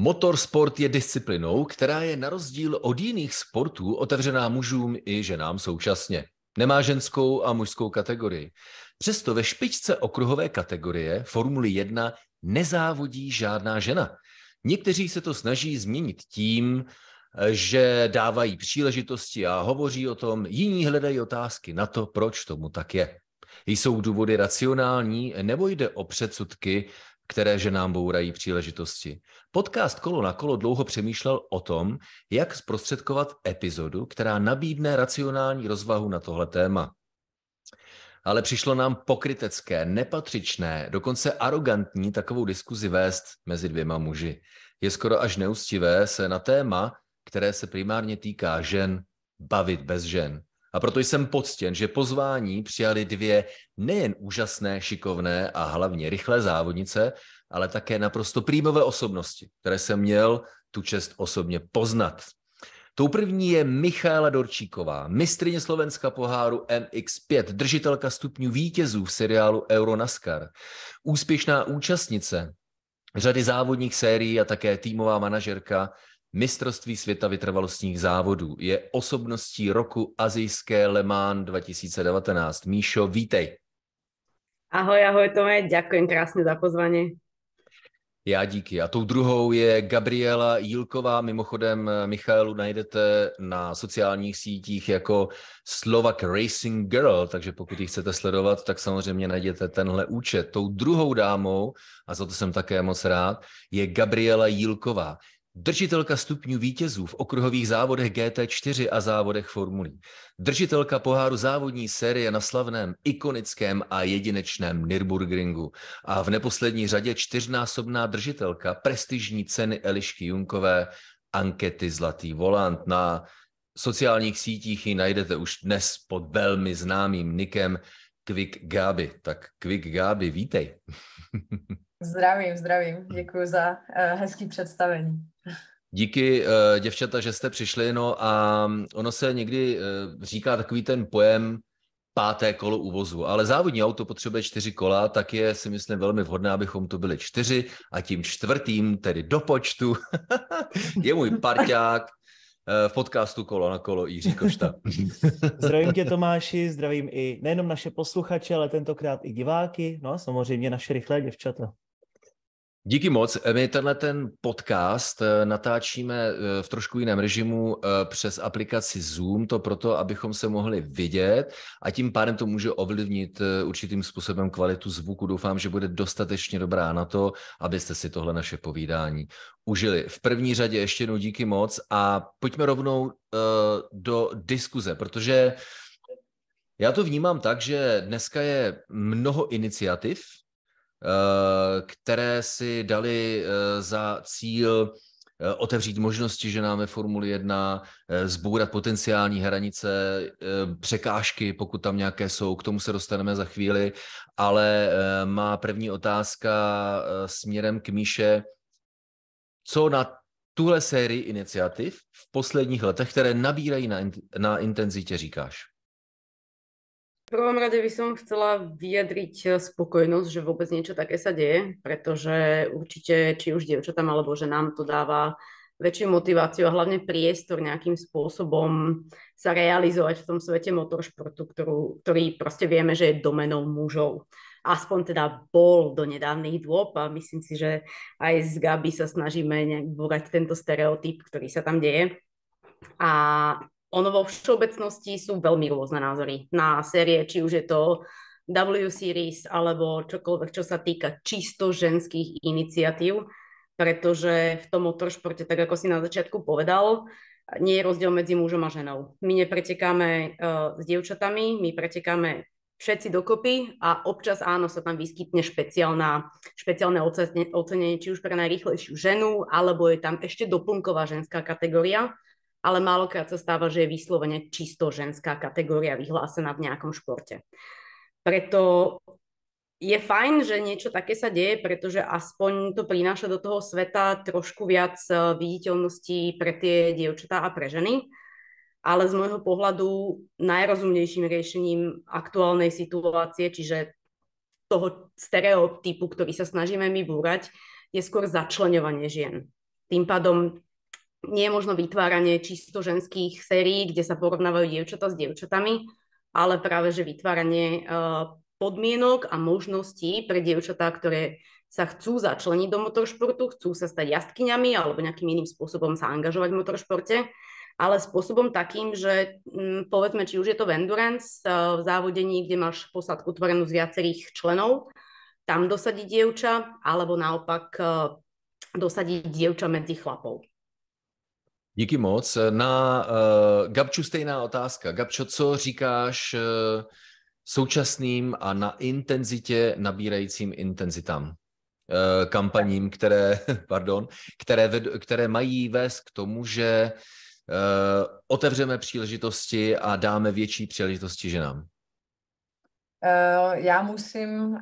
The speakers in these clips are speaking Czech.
Motorsport je disciplinou, která je na rozdíl od jiných sportů otevřená mužům i ženám současně. Nemá ženskou a mužskou kategorii. Přesto ve špičce okruhové kategorie Formuly 1 nezávodí žádná žena. Někteří se to snaží změnit tím, že dávají příležitosti a hovoří o tom, jiní hledají otázky na to, proč tomu tak je. Jsou důvody racionální nebo jde o předsudky, které ženám bourají příležitosti. Podcast Kolo na kolo dlouho přemýšlel o tom, jak zprostředkovat epizodu, která nabídne racionální rozvahu na tohle téma. Ale přišlo nám pokrytecké, nepatřičné, dokonce arrogantní takovou diskuzi vést mezi dvěma muži. Je skoro až neustivé se na téma, které se primárně týká žen, bavit bez žen. A proto jsem poctěn, že pozvání přijali dvě nejen úžasné, šikovné a hlavně rychlé závodnice, ale také naprosto prýmové osobnosti, které jsem měl tu čest osobně poznat. Tou první je Michála Dorčíková, mistrině Slovenska poháru MX5, držitelka stupňů vítězů v seriálu Euro NASCAR, úspěšná účastnice řady závodních sérií a také týmová manažerka mistrovství světa vytrvalostních závodů. Je osobností roku azijské Le Mans 2019. Míšo, vítej. Ahoj, ahoj Tome, Děkuji krásně za pozvání. Já díky. A tou druhou je Gabriela Jílková. Mimochodem, Michailu najdete na sociálních sítích jako Slovak Racing Girl, takže pokud ji chcete sledovat, tak samozřejmě najdete tenhle účet. Tou druhou dámou, a za to jsem také moc rád, je Gabriela Jílková. Držitelka stupňů vítězů v okruhových závodech GT4 a závodech formulí. E. Držitelka poháru závodní série na slavném, ikonickém a jedinečném Nürburgringu. A v neposlední řadě čtyřnásobná držitelka prestižní ceny Elišky Junkové ankety Zlatý volant. Na sociálních sítích ji najdete už dnes pod velmi známým nikem Quick Gaby. Tak Quick Gaby, vítej. Zdravím, zdravím. Děkuji za uh, hezký představení. Díky, eh, děvčata, že jste přišli. No a mm, ono se někdy eh, říká takový ten pojem páté kolo uvozu, ale závodní auto potřebuje čtyři kola, tak je si myslím velmi vhodné, abychom to byli čtyři a tím čtvrtým, tedy do počtu, je můj parťák v podcastu Kolo na kolo Jiří Košta. zdravím tě Tomáši, zdravím i nejenom naše posluchače, ale tentokrát i diváky, no a samozřejmě naše rychlé děvčata. Díky moc. E, my tenhle ten podcast e, natáčíme e, v trošku jiném režimu přes aplikaci Zoom, to proto, abychom se mohli vidět a tím pádem to může ovlivnit určitým způsobem kvalitu zvuku. Doufám, že bude dostatečně dobrá na to, abyste si tohle naše povídání užili. V první řadě ještě jednou díky moc a pojďme rovnou do diskuze, protože já to vnímám tak, že dneska je mnoho iniciativ, Eh, které si dali eh, za cíl eh, otevřít možnosti ženám ve Formuli 1, zbourat potenciální hranice, překážky, pokud tam nějaké jsou, k tomu se dostaneme za chvíli, ale má první otázka směrem k Míše, co na tuhle sérii iniciativ v posledních letech, které nabírají na, na intenzitě, říkáš? prvom rade by som chcela vyjadriť eh, spokojnosť, že vôbec niečo také sa deje, pretože určite či už dievčatám alebo nám to dáva väčšiu motiváciu a hlavne priestor nejakým spôsobom sa realizovať v tom svete motoršportu, ktorú, ktorý proste vieme, že je domenou mužov. Aspoň teda bol do nedávnych dôb a myslím si, že aj z Gaby sa snažíme nejak tento stereotyp, ktorý sa tam deje. A ono vo všeobecnosti sú veľmi rôzne názory na série, či už je to W Series alebo čokoľvek, čo sa týka čisto ženských iniciatív, pretože v tom motoršporte, tak ako si na začiatku povedal, nie je rozdiel medzi mužom a ženou. My nepretekáme uh, s dievčatami, my pretekáme všetci dokopy a občas áno sa tam vyskytne špeciálna, špeciálne ocenenie, či už pre najrýchlejšiu ženu, alebo je tam ešte doplnková ženská kategória, ale málokrát sa stáva, že je vyslovene čisto ženská kategória vyhlásená v nejakom športe. Preto je fajn, že niečo také sa deje, pretože aspoň to prináša do toho sveta trošku viac e, viditeľností pre tie dievčatá a pre ženy. Ale z môjho pohľadu najrozumnejším riešením aktuálnej situácie, čiže toho stereotypu, ktorý sa snažíme my búrať, je skôr začlenovanie žien. Tým pádom nie je možno vytváranie čisto ženských sérií, kde sa porovnávajú dievčata s dievčatami, ale práve že vytváranie e, podmienok a možností pre dievčatá, ktoré sa chcú začleniť do motoršportu, chcú sa stať jazdkyňami alebo nejakým iným spôsobom sa angažovať v motoršporte, ale spôsobom takým, že mm, povedzme, či už je to v endurance, e, v závodení, kde máš posadku tvorenú z viacerých členov, tam dosadiť dievča, alebo naopak e, dosadiť dievča medzi chlapov. Díky moc. Na uh, Gabču stejná otázka. Gabčo, co říkáš uh, současným a na intenzitě nabírajícím intenzitám? Uh, kampaním, které, pardon, které, ved, které mají vést k tomu, že uh, otevřeme příležitosti a dáme větší příležitosti ženám. Uh, já musím uh,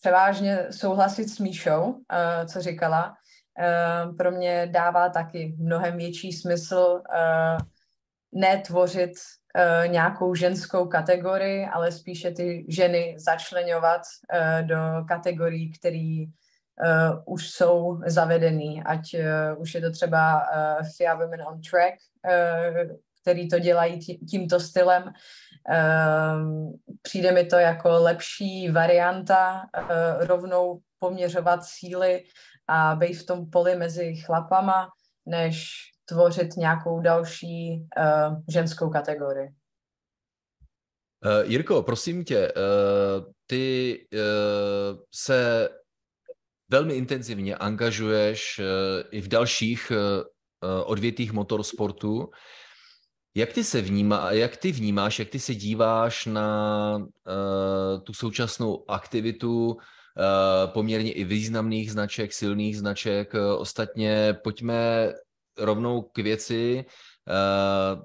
převážně souhlasit s Míšou, uh, co říkala. Ehm, pro mě dává taky mnohem větší smysl ehm, netvořit ehm, nějakou ženskou kategorii, ale spíše ty ženy začlenovat do kategorií, které už jsou zavedené, ať už je to třeba FIA Women on Track, který to dělají tímto stylem. přijde mi to jako lepší varianta rovnou poměřovat síly a být v tom poli mezi chlapama, než tvořit nějakou další uh, ženskou kategorii. Uh, Jirko, prosím tě, uh, ty uh, se velmi intenzivně angažuješ uh, i v dalších uh, odvětých motorsportu. Jak ty se vnímá, jak ty vnímáš, jak ty se díváš na uh, tu současnou aktivitu Eh, poměrně i významných značek, silných značek. Eh, ostatně pojďme rovnou k věci. Eh,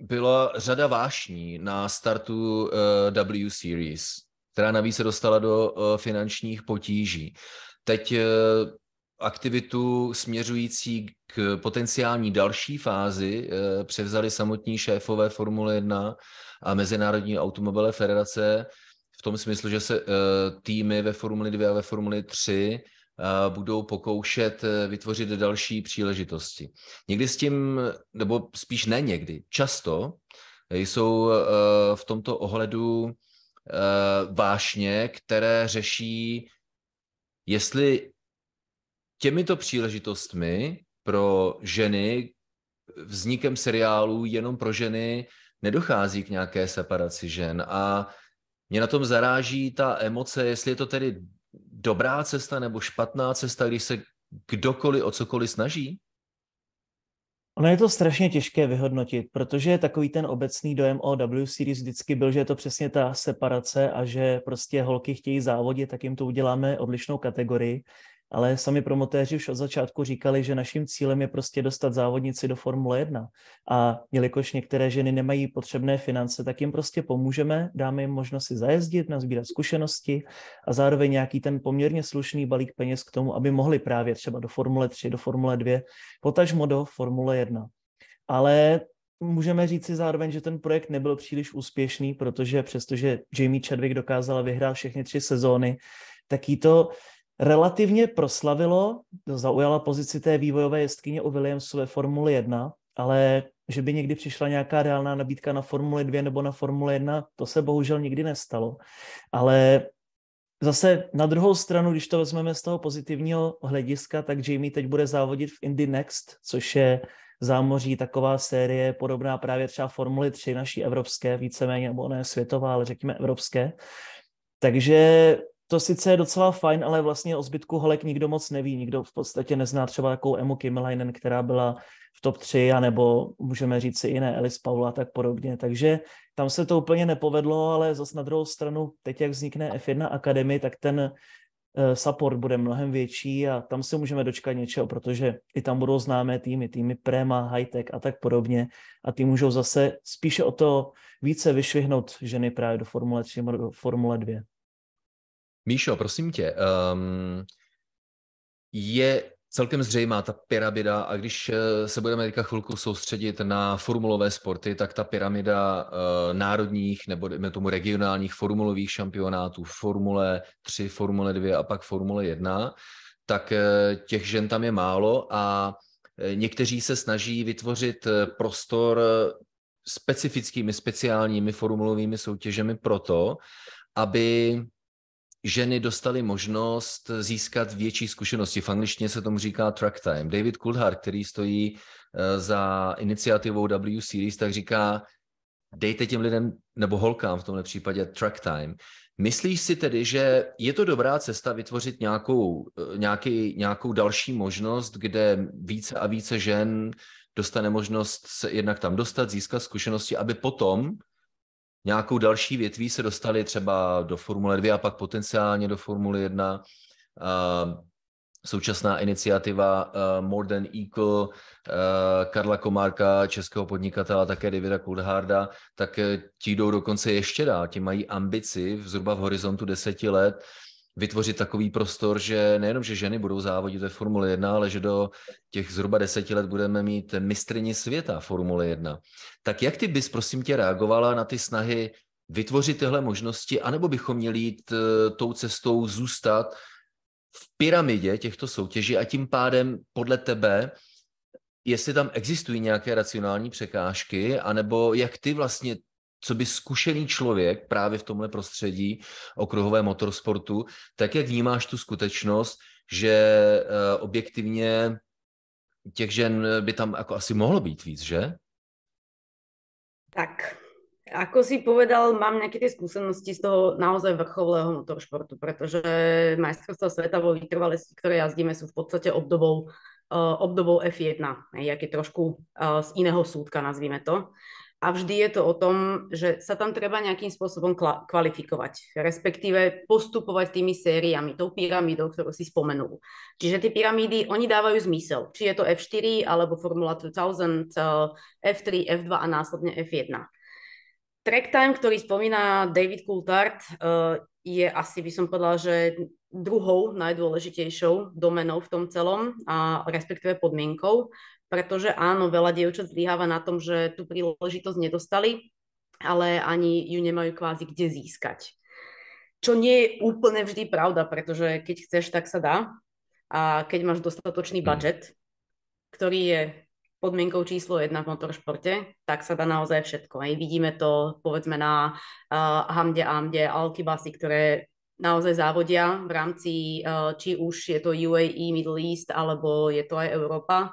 byla řada vášní na startu W Series, která navíc se dostala do finančních potíží. Teď aktivitu směřující k potenciální další fázi převzali samotní šéfové Formule 1 a Mezinárodní automobilové federace v tom smyslu, že se eh, týmy ve Formuli 2 a ve Formuli 3 eh, budou pokoušet eh, vytvořit další příležitosti. Někdy s tím, nebo spíš ne někdy, často jsou v tomto ohledu vášně, které řeší, jestli těmito příležitostmi pro ženy, vznikem seriálů jenom pro ženy, nedochází k nějaké separaci žen a mě na tom zaráží ta emoce, jestli je to tedy dobrá cesta nebo špatná cesta, když se kdokoliv o cokoliv snaží? Ono je to strašně těžké vyhodnotit, protože takový ten obecný dojem o W Series vždycky byl, že je to přesně ta separace a že prostě holky chtějí závodit, tak jim to uděláme odlišnou kategorii ale sami promotéři už od začátku říkali, že naším cílem je prostě dostat závodnici do Formule 1. A jelikož některé ženy nemají potřebné finance, tak jim prostě pomůžeme, dáme jim možnost si zajezdit, nazbírat zkušenosti a zároveň nějaký ten poměrně slušný balík peněz k tomu, aby mohli právě třeba do Formule 3, do Formule 2, potažmo do Formule 1. Ale můžeme říct si zároveň, že ten projekt nebyl příliš úspěšný, protože přestože Jamie Chadwick dokázala vyhrát všechny tři sezóny, tak jí to relativně proslavilo, zaujala pozici té vývojové jestkyně u Williamsu ve Formuli 1, ale že by někdy přišla nějaká reálná nabídka na Formuli 2 nebo na Formule 1, to se bohužel nikdy nestalo. Ale zase na druhou stranu, když to vezmeme z toho pozitivního hlediska, tak Jamie teď bude závodit v Indy Next, což je zámoří taková série podobná právě třeba Formuli 3 naší evropské, víceméně, nebo ne světová, ale řekněme evropské. Takže to sice je docela fajn, ale vlastně o zbytku holek nikdo moc neví. Nikdo v podstatě nezná třeba takovou Emu Kimmelainen, která byla v top 3, anebo můžeme říct si jiné Elis Paula a tak podobně. Takže tam se to úplně nepovedlo, ale zase na druhou stranu, teď jak vznikne F1 Academy, tak ten eh, support bude mnohem větší a tam se můžeme dočkat něčeho, protože i tam budou známé týmy, týmy Prema, Hightech a tak podobně a ty můžou zase spíše o to více vyšvihnout ženy právě do Formule 3 nebo do Formule 2. Míšo, prosím tě, um, je celkem zřejmá ta pyramida a když eh, se budeme teďka chvilku soustředit na formulové sporty, tak ta pyramida uh, národních nebo tomu regionálních formulových šampionátů, Formule 3, Formule 2 a pak Formule 1, tak uh, těch žen tam je málo a někteří se snaží vytvořit prostor specifickými, speciálními formulovými soutěžemi proto, aby ženy dostaly možnost získat větší zkušenosti. V angličtině se tomu říká track time. David Kulhar, který stojí eh, za iniciativou W Series, tak říká, dejte těm lidem, nebo holkám v tomhle případě, track time. Myslíš si tedy, že je to dobrá cesta vytvořit nějakou, eh, nějaký, nějakou další možnost, kde více a více žen dostane možnost se jednak tam dostat, získat zkušenosti, aby potom nějakou další větví se dostali třeba do Formule 2 a pak potenciálně do Formule 1. Uh, současná iniciativa uh, More Than Equal, uh, Karla Komárka, českého podnikatela, také Davida Coulharda, tak eh, ti jdou dokonce ještě dál. Ti mají ambici v zhruba v horizontu deseti let vytvořit takový prostor, že nejenom, že ženy budou závodit ve Formule 1, ale že do těch zhruba deseti let budeme mít mistrně světa Formule 1. Tak jak ty bys, prosím tě, reagovala na ty snahy vytvořit tyhle možnosti, anebo bychom měli jít eh, tou cestou zůstat v pyramidě těchto soutěží a tím pádem podle tebe, jestli tam existují nějaké racionální překážky, anebo jak ty vlastně co by zkušený člověk právě v tomhle prostředí okruhové motorsportu, tak jak vnímáš tu skutečnost, že eh, objektivně těch žen by tam jako asi mohlo být víc, že? Tak, ako si povedal, mám nějaké ty skúsenosti z toho naozaj vrcholového motoršportu, protože majstrovstvá sveta vo vytrvalosti, ktoré jazdíme, sú v podstate obdobou, uh, obdobou F1, jak je trošku uh, z iného súdka, nazvíme to a vždy je to o tom, že sa tam treba nejakým spôsobom kvalifikovať, respektíve postupovať tými sériami, tou pyramídou, ktorú si spomenul. Čiže tie pyramídy, oni dávajú zmysel. Či je to F4 alebo Formula 2000, F3, F2 a následne F1. Track time, ktorý spomína David Coulthard, eh, je asi, by som povedala, že druhou najdôležitejšou domenou v tom celom, a respektíve podmienkou, pretože áno, veľa dievčat zlyháva na tom, že tú príležitosť nedostali, ale ani ju nemajú kvázi kde získať. Čo nie je úplne vždy pravda, pretože keď chceš, tak sa dá. A keď máš dostatočný mm. budget, ktorý je podmienkou číslo jedna v motoršporte, tak sa dá naozaj všetko. Aj vidíme to povedzme na uh, Hamde, Amde, Alkibasy, ktoré naozaj závodia v rámci, uh, či už je to UAE, Middle East, alebo je to aj Európa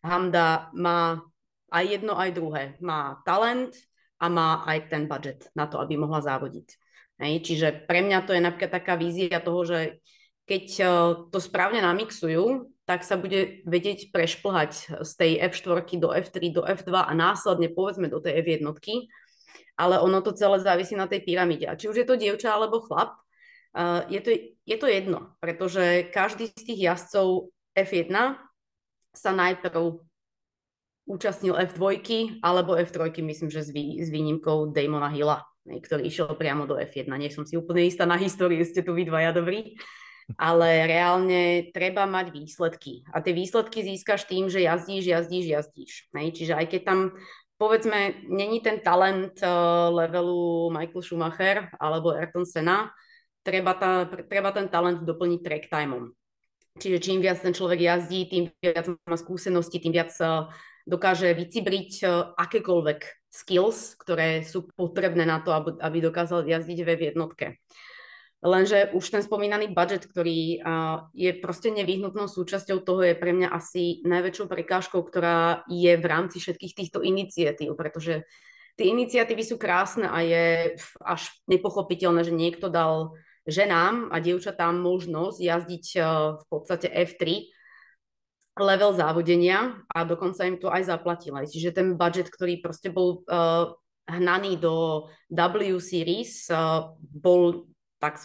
Hamda má aj jedno, aj druhé. Má talent a má aj ten budget na to, aby mohla závodiť. Hej, čiže pre mňa to je napríklad taká vízia toho, že keď e, to správne namixujú, tak sa bude vedieť prešplhať z tej F4 do F3 do F2 a následne povedzme do tej F1, ale ono to celé závisí na tej pyramide. A či už je to dievča alebo chlap, e, je to, je to jedno, pretože každý z tých jazdcov F1 sa najprv účastnil F2 alebo F3, myslím, že s, vý, s výnimkou Damona Hilla, ktorý išiel priamo do F1. Nie som si úplne istá na histórii, ste tu vy dvaja dobrí. Ale reálne treba mať výsledky. A tie výsledky získaš tým, že jazdíš, jazdíš, jazdíš. Ne? Čiže aj keď tam, povedzme, není ten talent uh, levelu Michael Schumacher alebo Ayrton Senna, treba, ta, treba ten talent doplniť track timeom. Čiže čím viac ten človek jazdí, tým viac má skúsenosti, tým viac eh, dokáže vycibriť eh, akékoľvek skills, ktoré sú potrebné na to, aby dokázal jazdiť v jednotke. Lenže už ten spomínaný budget, ktorý eh, je proste nevyhnutnou súčasťou toho, je pre mňa asi najväčšou prekážkou, ktorá je v rámci všetkých týchto iniciatív, pretože ty iniciatívy sú krásne a je až nepochopiteľné, že niekto dal ženám a dievčatám možnosť jazdiť eh, v podstate F3 level závodenia a dokonca im to aj zaplatila. Čiže ten budget, ktorý proste bol uh, hnaný do W Series, uh, bol tak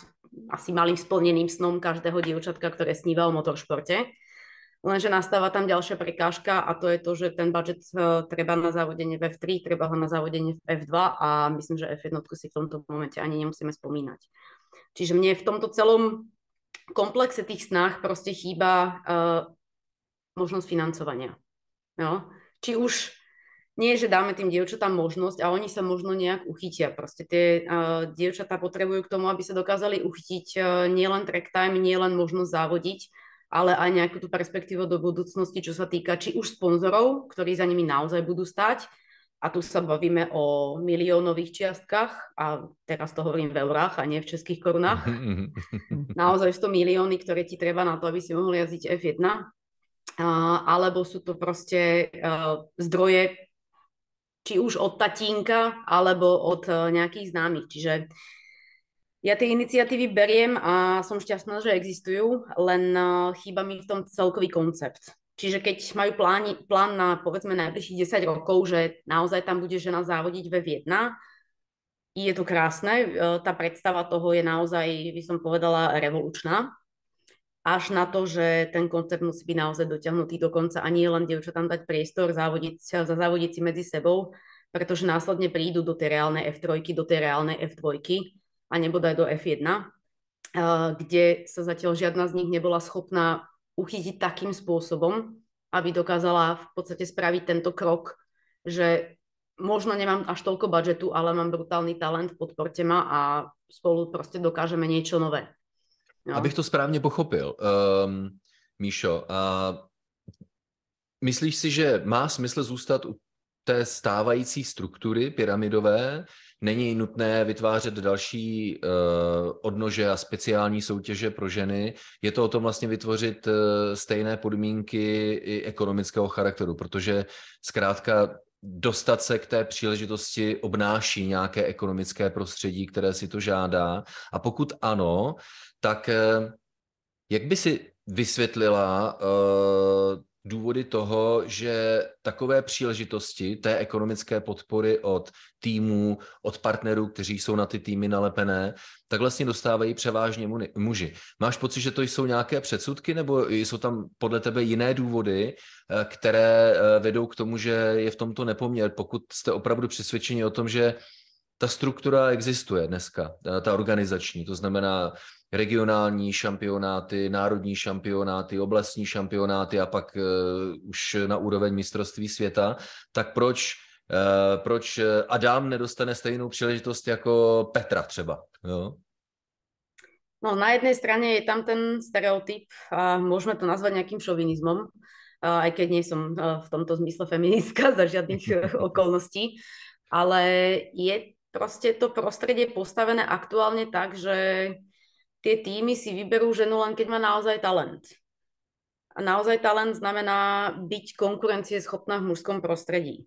asi malým splneným snom každého dievčatka, ktoré sníva o motoršporte. Lenže nastáva tam ďalšia prekážka a to je to, že ten budget treba na závodenie v F3, treba ho na závodenie v F2 a myslím, že F1 si v tomto momente ani nemusíme spomínať. Čiže mne v tomto celom komplexe tých snách proste chýba uh, eh, možnosť financovania. Jo? Či už nie, že dáme tým dievčatám možnosť a oni sa možno nejak uchytia. Proste tie uh, dievčatá potrebujú k tomu, aby sa dokázali uchytiť uh, nielen track time, nielen možnosť závodiť, ale aj nejakú tú perspektívu do budúcnosti, čo sa týka či už sponzorov, ktorí za nimi naozaj budú stať, a tu sa bavíme o miliónových čiastkách a teraz to hovorím v eurách a nie v českých korunách. Mhm, mhm. Naozaj sú to milióny, ktoré ti treba na to, aby si mohol jazdiť F1. alebo sú to proste e, zdroje, či už od tatínka, alebo od e, nejakých známych. Čiže ja tie iniciatívy beriem a som šťastná, že existujú, len e, chýba mi v tom celkový koncept. Čiže keď majú pláni, plán na povedzme najbližších 10 rokov, že naozaj tam bude žena závodiť ve Viedna, je to krásne. E, tá predstava toho je naozaj, by som povedala, revolučná. Až na to, že ten koncept musí byť naozaj dotiahnutý do konca a nie len tam dať priestor závodiť, závodiť si medzi sebou, pretože následne prídu do tej reálnej F3, do tej reálnej F2 a nebodaj do F1, e, kde sa zatiaľ žiadna z nich nebola schopná uchytiť takým spôsobom, aby dokázala v podstate spraviť tento krok, že možno nemám až toľko budžetu, ale mám brutálny talent, podporte ma a spolu prostě dokážeme niečo nové. No. Abych to správně pochopil, um, Míšo, a uh, myslíš si, že má smysl zůstat u té stávající struktury pyramidové, Není nutné vytvářet další uh, odnože a speciální soutěže pro ženy. Je to o tom vlastně vytvořit uh, stejné podmínky i ekonomického charakteru, protože zkrátka dostat se k té příležitosti obnáší nějaké ekonomické prostředí, které si to žádá. A pokud ano, tak uh, jak by si vysvětlila uh, důvody toho, že takové příležitosti té ekonomické podpory od týmů, od partnerů, kteří jsou na ty týmy nalepené, tak vlastně dostávají převážně muži. Máš pocit, že to jsou nějaké předsudky, nebo jsou tam podle tebe jiné důvody, eh, které eh, vedou k tomu, že je v tomto nepoměr, pokud jste opravdu přesvědčeni o tom, že ta struktura existuje dneska, ta organizační, to znamená regionální šampionáty, národní šampionáty, oblastní šampionáty a pak uh, už na úroveň mistrovství světa, tak proč uh, proč eh, Adam nedostane stejnou příležitost jako Petra třeba? Jo? No, na jedné straně je tam ten stereotyp a můžeme to nazvat nějakým šovinismem, aj keď nie som v tomto zmysle feministka za žiadnych okolností, ale je proste to prostredie je postavené aktuálne tak, že tie týmy si vyberú ženu len keď má naozaj talent. A naozaj talent znamená byť konkurencieschopná v mužskom prostredí.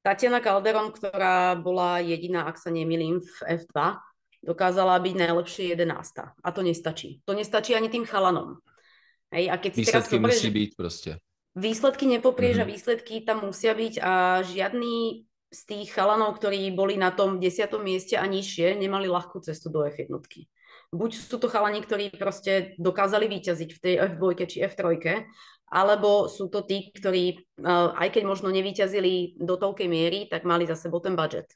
Tatiana Calderon, ktorá bola jediná, ak sa nemýlim, v F2, dokázala byť najlepšie 11. A to nestačí. To nestačí ani tým chalanom. Hej, a keď si výsledky teraz musí byť proste. Výsledky nepoprieš mm-hmm. a mhm. výsledky tam musia byť a žiadny z tých chalanov, ktorí boli na tom desiatom mieste a nižšie, nemali ľahkú cestu do F1. Buď sú to chalani, ktorí proste dokázali vyťaziť v tej F2 či F3, alebo sú to tí, ktorí, e, aj keď možno nevyťazili do toľkej miery, tak mali za sebou ten budget.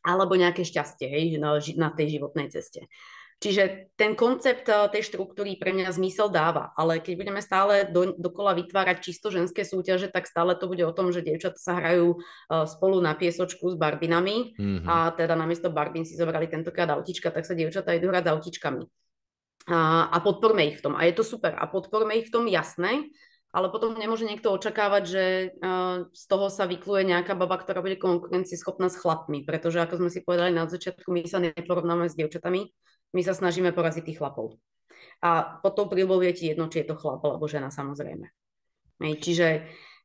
Alebo nejaké šťastie hej, na, na tej životnej ceste. Uh, Čiže ten koncept eh, tej štruktúry pre mňa zmysel dáva, ale keď budeme stále do, dokola vytvárať čisto ženské súťaže, tak stále to bude o tom, že dievčatá sa hrajú eh, spolu na piesočku s barbinami mm-hmm. a teda namiesto barbín si zobrali tentokrát autička, tak sa dievčatá idú hrať s autičkami. A, a podporme ich v tom. A je to super. A podporme ich v tom, jasné, ale potom nemôže niekto očakávať, že eh, z toho sa vykluje nejaká baba, ktorá bude konkurencieschopná s chlapmi, pretože ako sme si povedali na začiatku, my sa neporovnáme s dievčatami, my sa snažíme poraziť tých chlapov. A pod tou prílbou je ti jedno, či je to chlap alebo žena samozrejme. Hej, čiže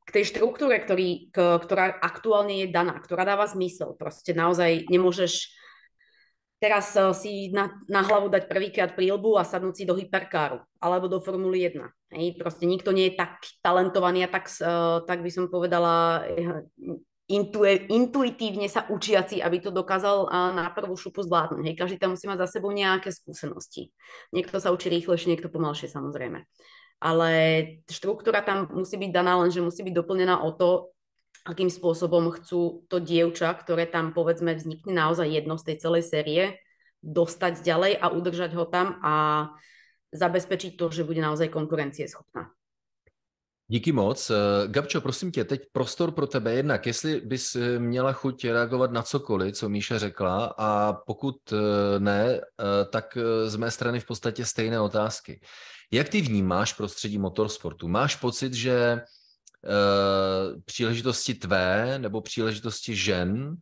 k tej štruktúre, ktorý, k, ktorá aktuálne je daná, ktorá dáva zmysel. Proste naozaj nemôžeš teraz eh, si na, na hlavu dať prvýkrát prílbu a sadnúť si do hyperkáru alebo do Formuly 1. Hej, proste nikto nie je tak talentovaný a tak, eh, tak by som povedala, eh, intu, intuitívne sa učiaci, aby to dokázal uh, na prvú šupu zvládnuť. Hej, každý tam musí mať za sebou nejaké skúsenosti. Niekto sa učí rýchlejšie, niekto pomalšie samozrejme. Ale štruktúra tam musí byť daná, lenže musí byť doplnená o to, akým spôsobom chcú to dievča, ktoré tam povedzme vznikne naozaj jedno z tej celej série, dostať ďalej a udržať ho tam a zabezpečiť to, že bude naozaj konkurencieschopná. Díky moc. Eh, Gabčo, prosím tě, teď prostor pro tebe jednak, jestli bys eh, měla chuť reagovat na cokoliv, co Míša řekla a pokud eh, ne, tak z mé strany v podstatě stejné otázky. Jak ty vnímáš prostředí motorsportu? Máš pocit, že příležitosti tvé nebo příležitosti žen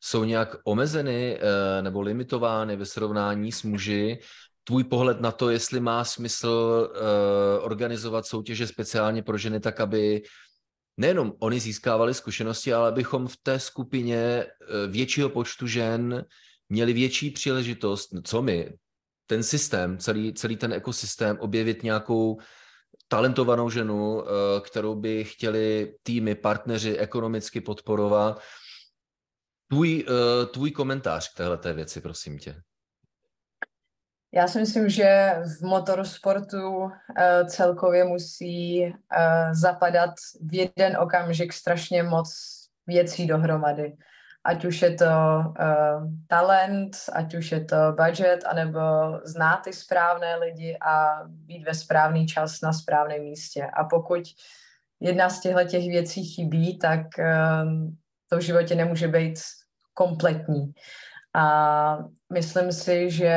jsou nějak omezeny nebo limitovány ve srovnání s muži, tvůj pohled na to, jestli má smysl uh, organizovat soutěže speciálně pro ženy tak, aby nejenom oni získávali zkušenosti, ale abychom v té skupině eh, většího počtu žen měli větší příležitost, co my, ten systém, celý, celý ten ekosystém, objevit nějakou talentovanou ženu, eh, kterou by chtěli týmy, partneři ekonomicky podporovat. Tvůj, tvůj komentář k téhle věci, prosím tě. Já si myslím, že v motorsportu eh, celkově musí eh, zapadat v jeden okamžik strašně moc věcí dohromady. Ať už je to eh, talent, ať už je to budget, anebo znát ty správné lidi a být ve správný čas na správném místě. A pokud jedna z těchto těch věcí chybí, tak to v životě nemůže být kompletní. A myslím si, že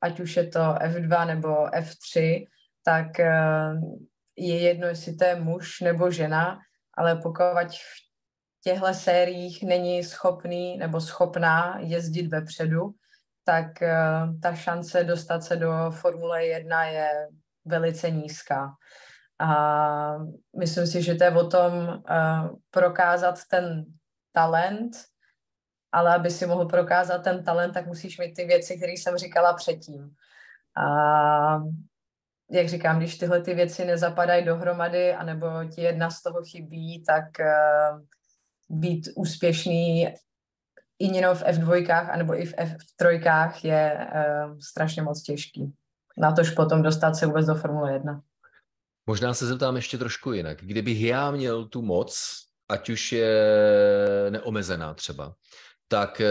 ať už je to F2 nebo F3, tak eh, je jedno, jestli to je muž nebo žena, ale pokud v těchto sériích není schopný nebo schopná jezdit vepředu, tak eh, ta šance dostat se do Formule 1 je velice nízká. A myslím si, že to je o tom eh, prokázat ten talent, ale aby si mohl prokázat ten talent, tak musíš mít ty věci, které jsem říkala předtím. A jak říkám, když tyhle ty věci nezapadají dohromady, anebo ti jedna z toho chybí, tak uh, být úspěšný i jenom v F2, anebo i v F3 je uh, strašně moc těžký. Na tož potom dostat se vůbec do Formule 1. Možná se zeptám ještě trošku jinak. Kdybych já měl tu moc, ať už je neomezená třeba, tak eh,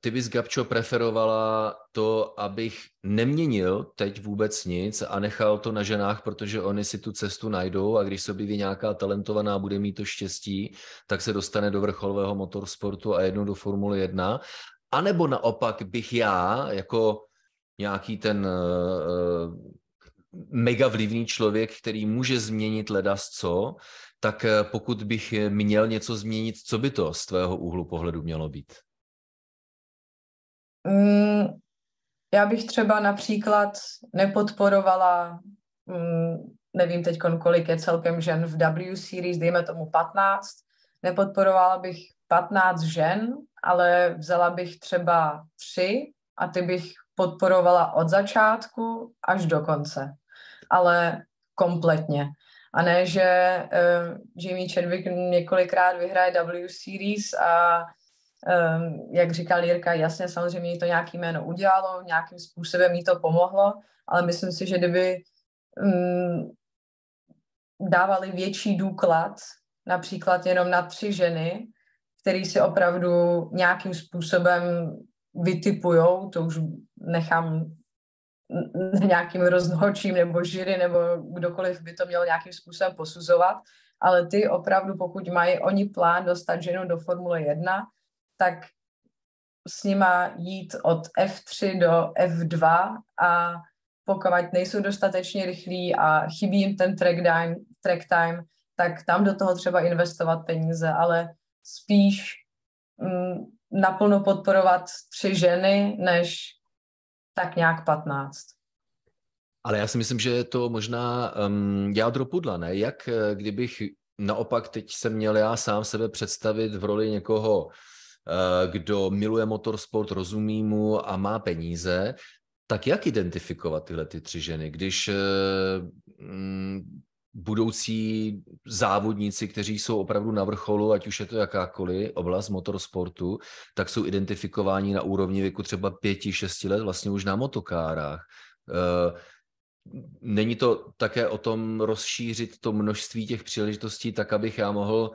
ty bys, Gabčo, preferovala to, abych neměnil teď vůbec nic a nechal to na ženách, protože oni si tu cestu najdou a když se objeví nějaká talentovaná, bude mít to štěstí, tak se dostane do vrcholového motorsportu a jednou do Formule 1. A nebo naopak bych já, jako nějaký ten uh, mega vlivný člověk, který může změnit ledas co, tak eh, pokud bych eh, měl něco změnit, co by to z tvého úhlu pohledu mělo být? Mm, já bych třeba například nepodporovala, mm, nevím teď kolik je celkem žen v W Series, dejme tomu 15, nepodporovala bych 15 žen, ale vzala bych třeba 3 a ty bych podporovala od začátku až do konce, ale kompletně. A ne, že uh, Jamie Chadwick několikrát vyhraje W Series a um, jak říkal Jirka, jasně samozřejmě jí to nějaký jméno udělalo, nějakým způsobem jí to pomohlo, ale myslím si, že kdyby um, dávali větší důklad například jenom na tři ženy, který si opravdu nějakým způsobem vytipujou, to už nechám nějakým rozhodčím nebo žiry nebo kdokoliv by to měl nějakým způsobem posuzovat, ale ty opravdu, pokud mají oni plán dostat ženu do Formule 1, tak s nima jít od F3 do F2 a pokud nejsou dostatečně rychlí a chybí jim ten track time, track time tak tam do toho třeba investovat peníze, ale spíš mm, naplno podporovat tři ženy, než tak nějak 15. Ale já si myslím, že je to možná um, jádro pudla, ne? Jak eh, kdybych naopak teď se měl já sám sebe představit v roli někoho, eh, kdo miluje motorsport, rozumí mu a má peníze, tak jak identifikovat tyhle ty tři ženy, když eh, mm, budoucí závodníci, kteří jsou opravdu na vrcholu, ať už je to jakákoliv oblast motorsportu, tak jsou identifikováni na úrovni věku třeba pěti, šesti let, vlastně už na motokárách. Eh, není to také o tom rozšířit to množství těch příležitostí tak, abych já mohl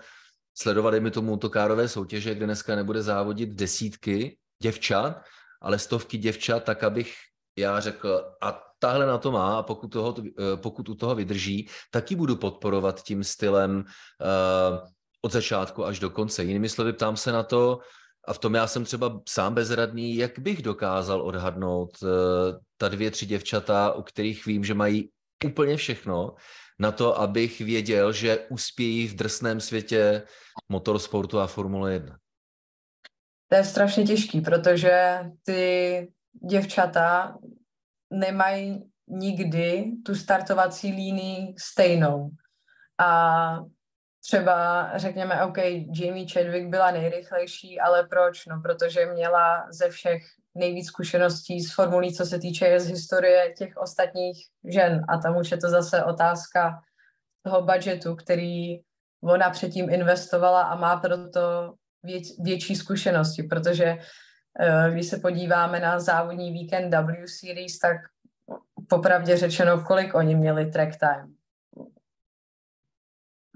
sledovat, mi tomu, motokárové soutěže, kde dneska nebude závodit desítky děvčat, ale stovky děvčat, tak abych já řekl, a tahle na to má a pokud, toho, eh, pokud u toho vydrží, taky budu podporovat tím stylem eh, od začátku až do konce. Jinými slovy, ptám se na to, a v tom já jsem třeba sám bezradný, jak bych dokázal odhadnout eh, ta dvě, tři děvčata, u kterých vím, že mají úplně všechno, na to, abych věděl, že uspějí v drsném světě motorsportu a Formule 1? To je strašně těžký, protože ty děvčata nemají nikdy tu startovací línii stejnou. A třeba řekněme, OK, Jamie Chadwick byla nejrychlejší, ale proč? No, protože měla ze všech nejvíc zkušeností s formulí, co se týče z historie těch ostatních žen. A tam už je to zase otázka toho budgetu, který ona předtím investovala a má proto vět, větší zkušenosti, protože Eh, když se podíváme na závodní víkend W Series, tak popravdě řečeno, kolik oni měli track time?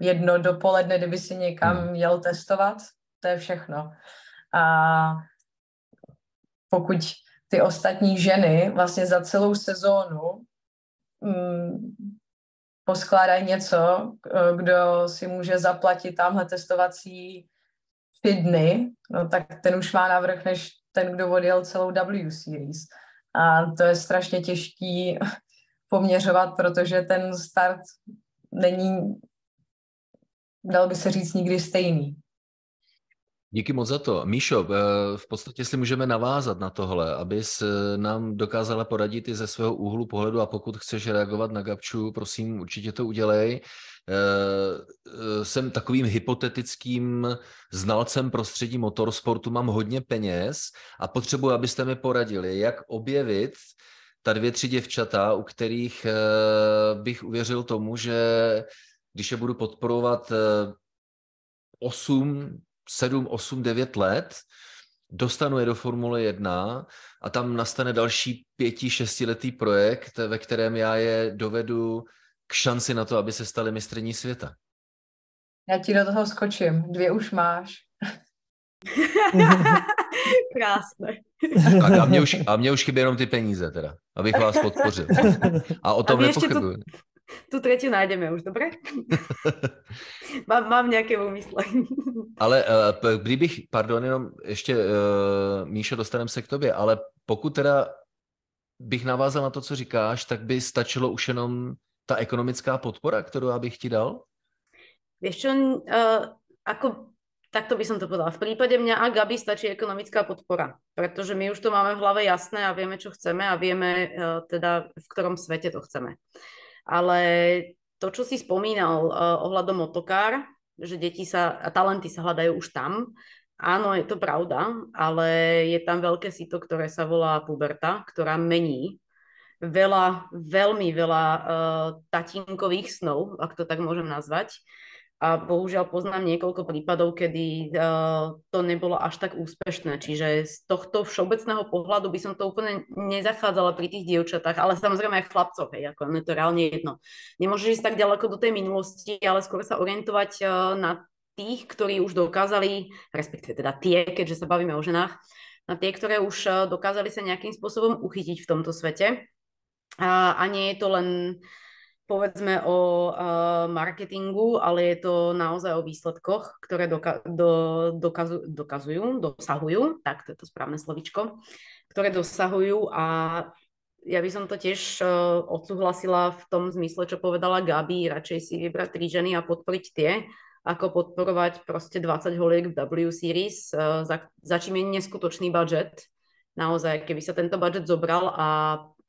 Jedno dopoledne, kdyby si někam jel hmm. testovat, to je všechno. A pokud ty ostatní ženy vlastně za celou sezónu mm, poskládají něco, eh, kdo si může zaplatit tamhle testovací dny, no tak ten už má navrh než ten, kdo odjel celou W Series. A to je strašně těžký poměřovat, protože ten start není, dal by se říct, nikdy stejný. Díky moc za to. Míšo, eh, v podstatě si můžeme navázat na tohle, abys eh, nám dokázala poradit i ze svého úhlu pohledu a pokud chceš reagovat na Gabču, prosím, určitě to udělej. Eh, eh, jsem takovým hypotetickým znalcem prostředí motorsportu, mám hodně peněz a potřebuji, abyste mi poradili, jak objevit ta dvě, tři děvčata, u kterých eh, bych uvěřil tomu, že když je budu podporovat 8, 7, 8, 9 let, dostanu je do Formule 1 a tam nastane další pěti, šestiletý projekt, ve kterém já je dovedu k šanci na to, aby se staly mistrní světa. Já ti do toho skočím. Dvě už máš. Krásné. A, a mě, už, a mě už chybí jenom ty peníze teda, abych vás podpořil. A o tom nepochybuji. Tu, tu třetí najdeme už, dobré? mám, mám nějaké úmysly. ale uh, kdybych, pardon, jenom ještě, uh, Míšo, dostaneme se k tobě, ale pokud teda bych navázal na to, co říkáš, tak by stačilo už jenom ta ekonomická podpora, kterou já bych ti dal? Víš čo, uh, ako, to by som to povedala. V prípade mňa a Gabi stačí ekonomická podpora, pretože my už to máme v hlave jasné a vieme, čo chceme a vieme uh, teda, v ktorom svete to chceme. Ale to, čo si spomínal uh, ohľadom motokár, že deti sa, a talenty sa hľadajú už tam, áno, je to pravda, ale je tam veľké sito, ktoré sa volá puberta, ktorá mení veľa, veľmi veľa uh, tatínkových snov, ak to tak môžem nazvať. A bohužiaľ poznám niekoľko prípadov, kedy uh, to nebolo až tak úspešné. Čiže z tohto všeobecného pohľadu by som to úplne nezachádzala pri tých dievčatách, ale samozrejme aj chlapcov, hej, ako je to reálne jedno. Nemôžeš ísť tak ďaleko do tej minulosti, ale skôr sa orientovať uh, na tých, ktorí už dokázali, respektíve teda tie, keďže sa bavíme o ženách, na tie, ktoré už dokázali sa nejakým spôsobom uchytiť v tomto svete a, a nie je to len povedzme o uh, marketingu, ale je to naozaj o výsledkoch, ktoré doka- do, dokazu- dokazujú, dosahujú, tak to je to správne slovičko, ktoré dosahujú a ja by som to tiež uh, odsúhlasila v tom zmysle, čo povedala Gabi, radšej si vybrať tri ženy a podporiť tie, ako podporovať proste 20 holiek v W Series, uh, za, za čím je neskutočný budget. Naozaj, keby sa tento budget zobral a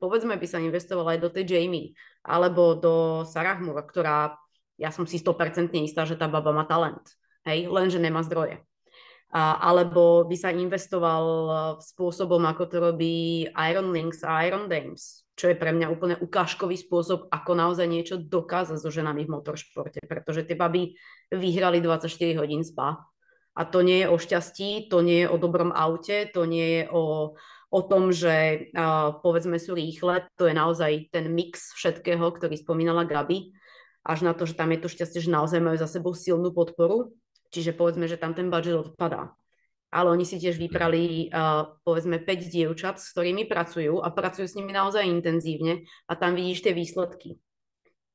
povedzme by sa investovala aj do tej Jamie alebo do Sarah Moore, ktorá ja som si 100% istá, že tá baba má talent, hej, lenže nemá zdroje. A, alebo by sa investoval v e, spôsobom, ako to robí Iron Links a Iron Dames, čo je pre mňa úplne ukážkový spôsob, ako naozaj niečo dokázať so ženami v motoršporte, pretože tie baby vyhrali 24 hodín spa. A to nie je o šťastí, to nie je o dobrom aute, to nie je o o tom, že povedzme sú rýchle, to je naozaj ten mix všetkého, ktorý spomínala Gabi, až na to, že tam je to šťastie, že naozaj majú za sebou silnú podporu, čiže povedzme, že tam ten budget odpadá. Ale oni si tiež vybrali, povedzme, 5 dievčat, s ktorými pracujú a pracujú s nimi naozaj intenzívne a tam vidíš tie výsledky.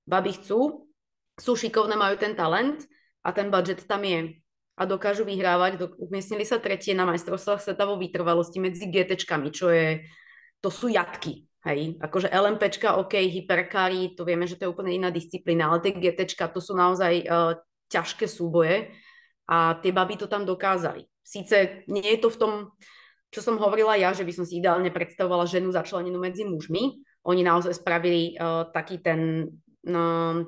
Baby chcú, sú šikovné, majú ten talent a ten budget tam je a dokážu vyhrávať. umiestnili sa tretie na majstrovstvách sveta vo vytrvalosti medzi gt čo je, to sú jatky. Hej, akože LMPčka, OK, hyperkári, to vieme, že to je úplne iná disciplína, ale tie GTčka, to sú naozaj uh, ťažké súboje a tie baby to tam dokázali. Sice nie je to v tom, čo som hovorila ja, že by som si ideálne predstavovala ženu začlenenú medzi mužmi. Oni naozaj spravili uh, taký ten, uh,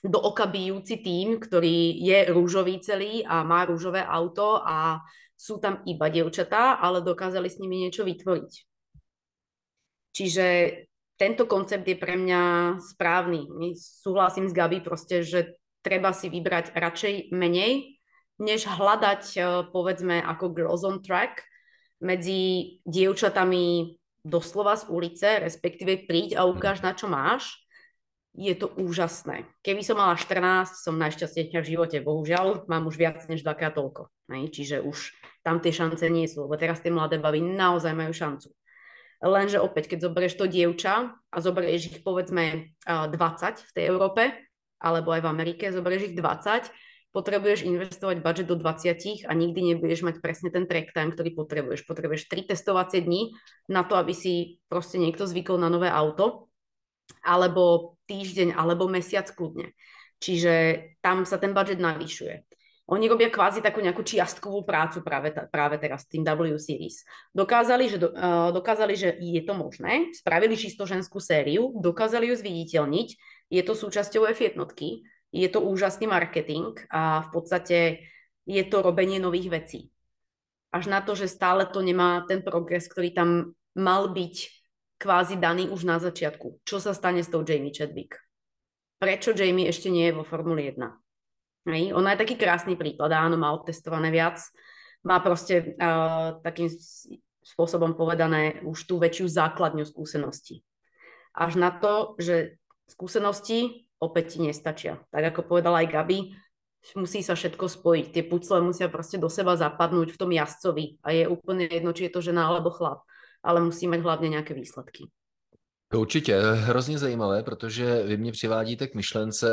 do oka bijúci tým, ktorý je rúžový celý a má rúžové auto a sú tam iba dievčatá, ale dokázali s nimi niečo vytvoriť. Čiže tento koncept je pre mňa správny. Súhlasím s Gabi proste, že treba si vybrať radšej menej, než hľadať, eh, povedzme, ako girls on track medzi dievčatami doslova z ulice, respektíve príď a ukáž, na čo máš, je to úžasné. Keby som mala 14, som najšťastnejšia v živote. Bohužiaľ, mám už viac než dvakrát toľko. Ne? Čiže už tam tie šance nie sú, lebo teraz tie mladé baby naozaj majú šancu. Lenže opäť, keď zoberieš to dievča a zoberieš ich povedzme 20 v tej Európe, alebo aj v Amerike, zoberieš ich 20, potrebuješ investovať budget do 20 a nikdy nebudeš mať presne ten track time, ktorý potrebuješ. Potrebuješ 3 testovacie dní na to, aby si proste niekto zvykol na nové auto, alebo týždeň alebo mesiac kľudne. Čiže tam sa ten budget navýšuje. Oni robia kvázi takú nejakú čiastkovú prácu práve, práve teraz s tým W Series. Dokázali že, do, uh, dokázali, že je to možné, spravili čisto ženskú sériu, dokázali ju zviditeľniť, je to súčasťou F1, je to úžasný marketing a v podstate je to robenie nových vecí. Až na to, že stále to nemá ten progres, ktorý tam mal byť kvázi daný už na začiatku. Čo sa stane s tou Jamie Chadwick? Prečo Jamie ešte nie je vo Formule 1? Hej? Ona je taký krásny príklad, áno, má odtestované viac, má proste uh, takým spôsobom povedané už tú väčšiu základňu skúseností. Až na to, že skúsenosti opäť ti nestačia. Tak ako povedala aj Gabi, musí sa všetko spojiť. Tie pucle musia proste do seba zapadnúť v tom jazcovi A je úplne jedno, či je to žena alebo chlap ale musí mít hlavně nějaké výsledky. To určitě, hrozně zajímavé, protože vy mě přivádíte k myšlence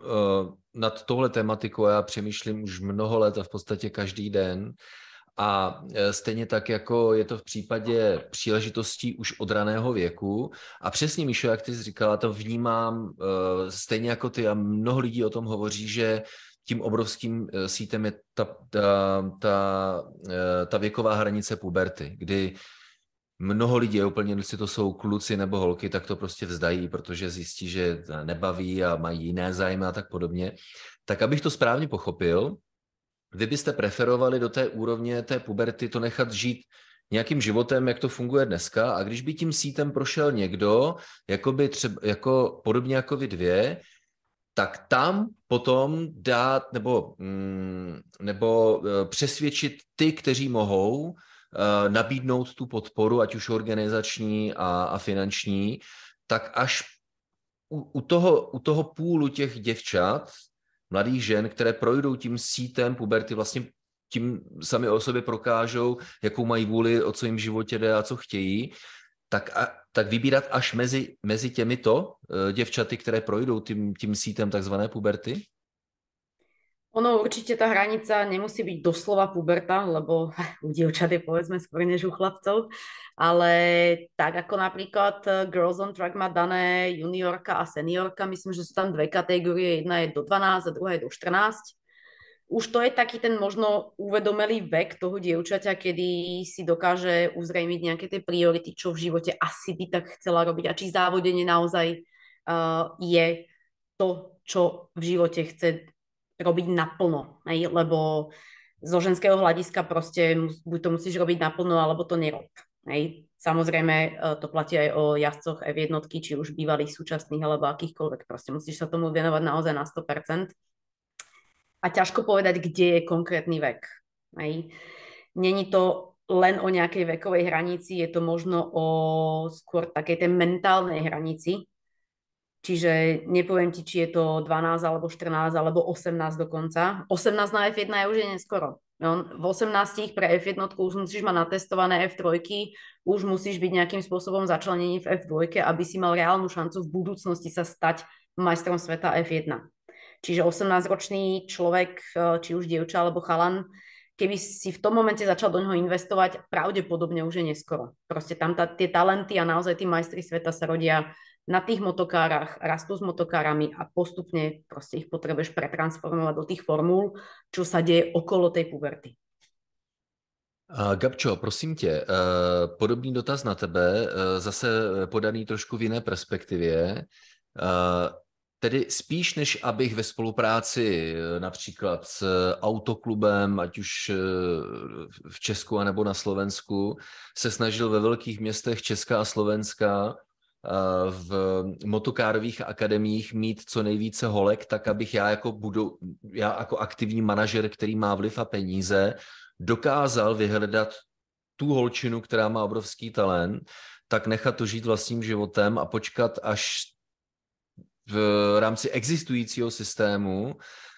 uh, nad tohle tématikou, já přemýšlím už mnoho let a v podstatě každý den. A eh, stejně tak, jako je to v případě příležitostí už od raného věku. A přesně, Míšo, jak ty jsi říkala, to vnímám uh, stejně jako ty a mnoho lidí o tom hovoří, že tím obrovským sítem je ta, ta, ta, ta věková hranice puberty, kdy mnoho lidí, úplně jestli to jsou kluci nebo holky, tak to prostě vzdají, protože zjistí, že nebaví a mají jiné zájmy a tak podobně. Tak abych to správně pochopil, vy byste preferovali do té úrovně té puberty to nechat žít nějakým životem, jak to funguje dneska a když by tím sítem prošel někdo, jako by třeba, jako, podobně jako vy dvě, tak tam potom dát nebo, mm, nebo eh, přesvědčit ty, kteří mohou, Eh, nabídnout tu podporu, ať už organizační a, a finanční, tak až u, u, toho, u toho půlu těch děvčat, mladých žen, které projdou tím sítem puberty, vlastně tím sami o sobě prokážou, jakou mají vůli, o co jim v životě jde a co chtějí, tak, a, tak vybírat až mezi, mezi těmito eh, děvčaty, které projdou tím, tím sítem takzvané puberty? Ono určite tá hranica nemusí byť doslova puberta, lebo u dievčat je povedzme skôr než u chlapcov, ale tak ako napríklad eh, Girls on Track má dané juniorka a seniorka, myslím, že sú tam dve kategórie, jedna je do 12 a druhá je do 14. Už to je taký ten možno uvedomelý vek toho dievčaťa, kedy si dokáže uzrejmiť nejaké tie priority, čo v živote asi by tak chcela robiť a či závodenie naozaj uh, je to, čo v živote chce robiť jako naplno, hej? lebo zo ženského hľadiska proste buď to musíš robiť naplno, alebo to nerob. Hej? Samozrejme, e, to platí aj o jazdcoch v jednotky, či už bývalých, súčasných, alebo akýchkoľvek. Proste musíš sa tomu venovať naozaj na 100%. A ťažko povedať, kde je konkrétny vek. Hej? Není to len o nejakej vekovej hranici, je to možno o skôr takej tej mentálnej hranici, Čiže nepoviem ti, či je to 12 alebo 14 alebo 18 dokonca. 18 na F1 je už je neskoro. No, v 18 pre F1 už musíš mať natestované F3, už musíš byť nejakým spôsobom začlenený v F2, aby si mal reálnu šancu v budúcnosti sa stať majstrom sveta F1. Čiže 18-ročný človek, e, či už dievča alebo chalan, keby si v tom momente začal do něho investovať, pravdepodobne už je neskoro. Proste tam ta, ty talenty a naozaj tí majstri sveta sa rodia na tých motokárach, rastú s motokárami a postupne proste ich potrebuješ pretransformovať do tých formul, čo sa deje okolo tej puberty. Gabčo, prosím tě, eh, podobný dotaz na tebe, eh, zase podaný trošku v jiné perspektivě. Eh, tedy spíš, než abych ve spolupráci například s autoklubem, ať už v Česku anebo na Slovensku, se snažil ve velkých městech Česka a Slovenska Eh, v motokárových akademiích mít co nejvíce holek, tak abych já jako, budu, já jako aktivní manažer, který má vliv a peníze, dokázal vyhledat tu holčinu, která má obrovský talent, tak nechat to žít vlastním životem a počkat, až v rámci existujícího systému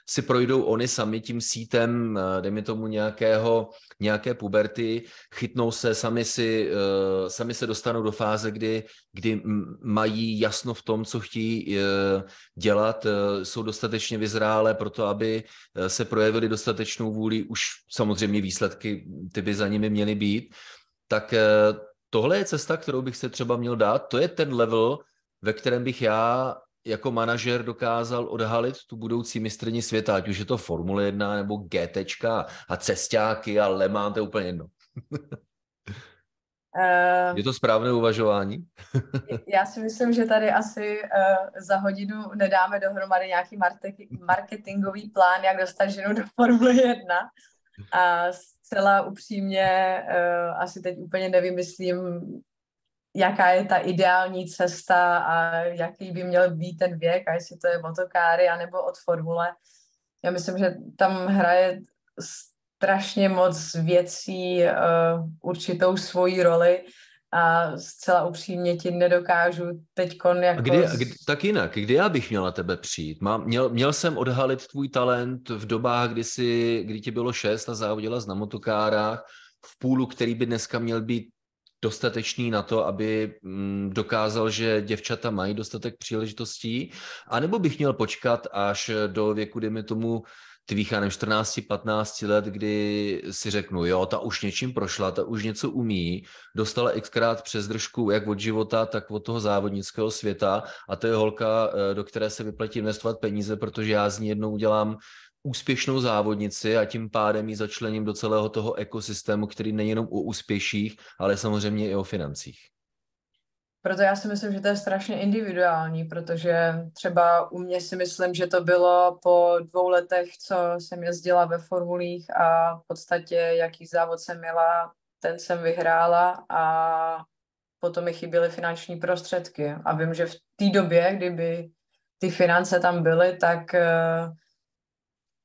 si projdou oni sami tím sítem, eh, dejme tomu nějakého, nějaké puberty, chytnou se, sami, si, eh, sami se dostanou do fáze, kdy, kdy mají jasno v tom, co chtějí eh, dělat, jsou dostatečně vyzrálé pro to, aby se projevili dostatečnou vůli, už samozřejmě výsledky ty by za nimi měly být, tak tohle je cesta, kterou bych se třeba měl dát, to je ten level, ve kterém bych já jako manažer dokázal odhalit tu budoucí mistrní světa, ať už je to Formule 1 nebo GT a cestáky a Le to je úplně jedno. Eh, je to správné uvažování? já si myslím, že tady asi eh, za hodinu nedáme dohromady nějaký marketingový plán, jak dostat ženu do Formule 1. A zcela upřímně eh, asi teď úplně nevymyslím jaká je ta ideální cesta a jaký by měl být ten věk, a jestli to je motokáry anebo od formule. Já myslím, že tam hraje strašně moc věcí uh, určitou svoji roli a zcela upřímně ti nedokážu teďkon jako... kdy, kdy, tak jinak, kdy já bych měla tebe přijít? Mám, měl, měl jsem odhalit tvůj talent v dobách, kdy, jsi, kdy ti bylo šest a závodila na motokárách, v půlu, který by dneska měl být dostatečný na to, aby mm, dokázal, že děvčata mají dostatek příležitostí, anebo bych měl počkat až do věku, dejme tomu, tvých, 14, 15 let, kdy si řeknu, jo, ta už něčím prošla, ta už něco umí, dostala xkrát přes držku jak od života, tak od toho závodnického světa a to je holka, eh, do které se vyplatí investovat peníze, protože já z ní jednou udělám úspěšnou závodnici a tím pádem ji začlením do celého toho ekosystému, který nejenom o úspěších, ale samozřejmě i o financích. Proto já si myslím, že to je strašně individuální, protože třeba u mě si myslím, že to bylo po dvou letech, co jsem jezdila ve formulích a v podstatě jaký závod jsem měla, ten jsem vyhrála a potom mi chyběly finanční prostředky. A vím, že v té době, kdyby ty finance tam byly, tak uh,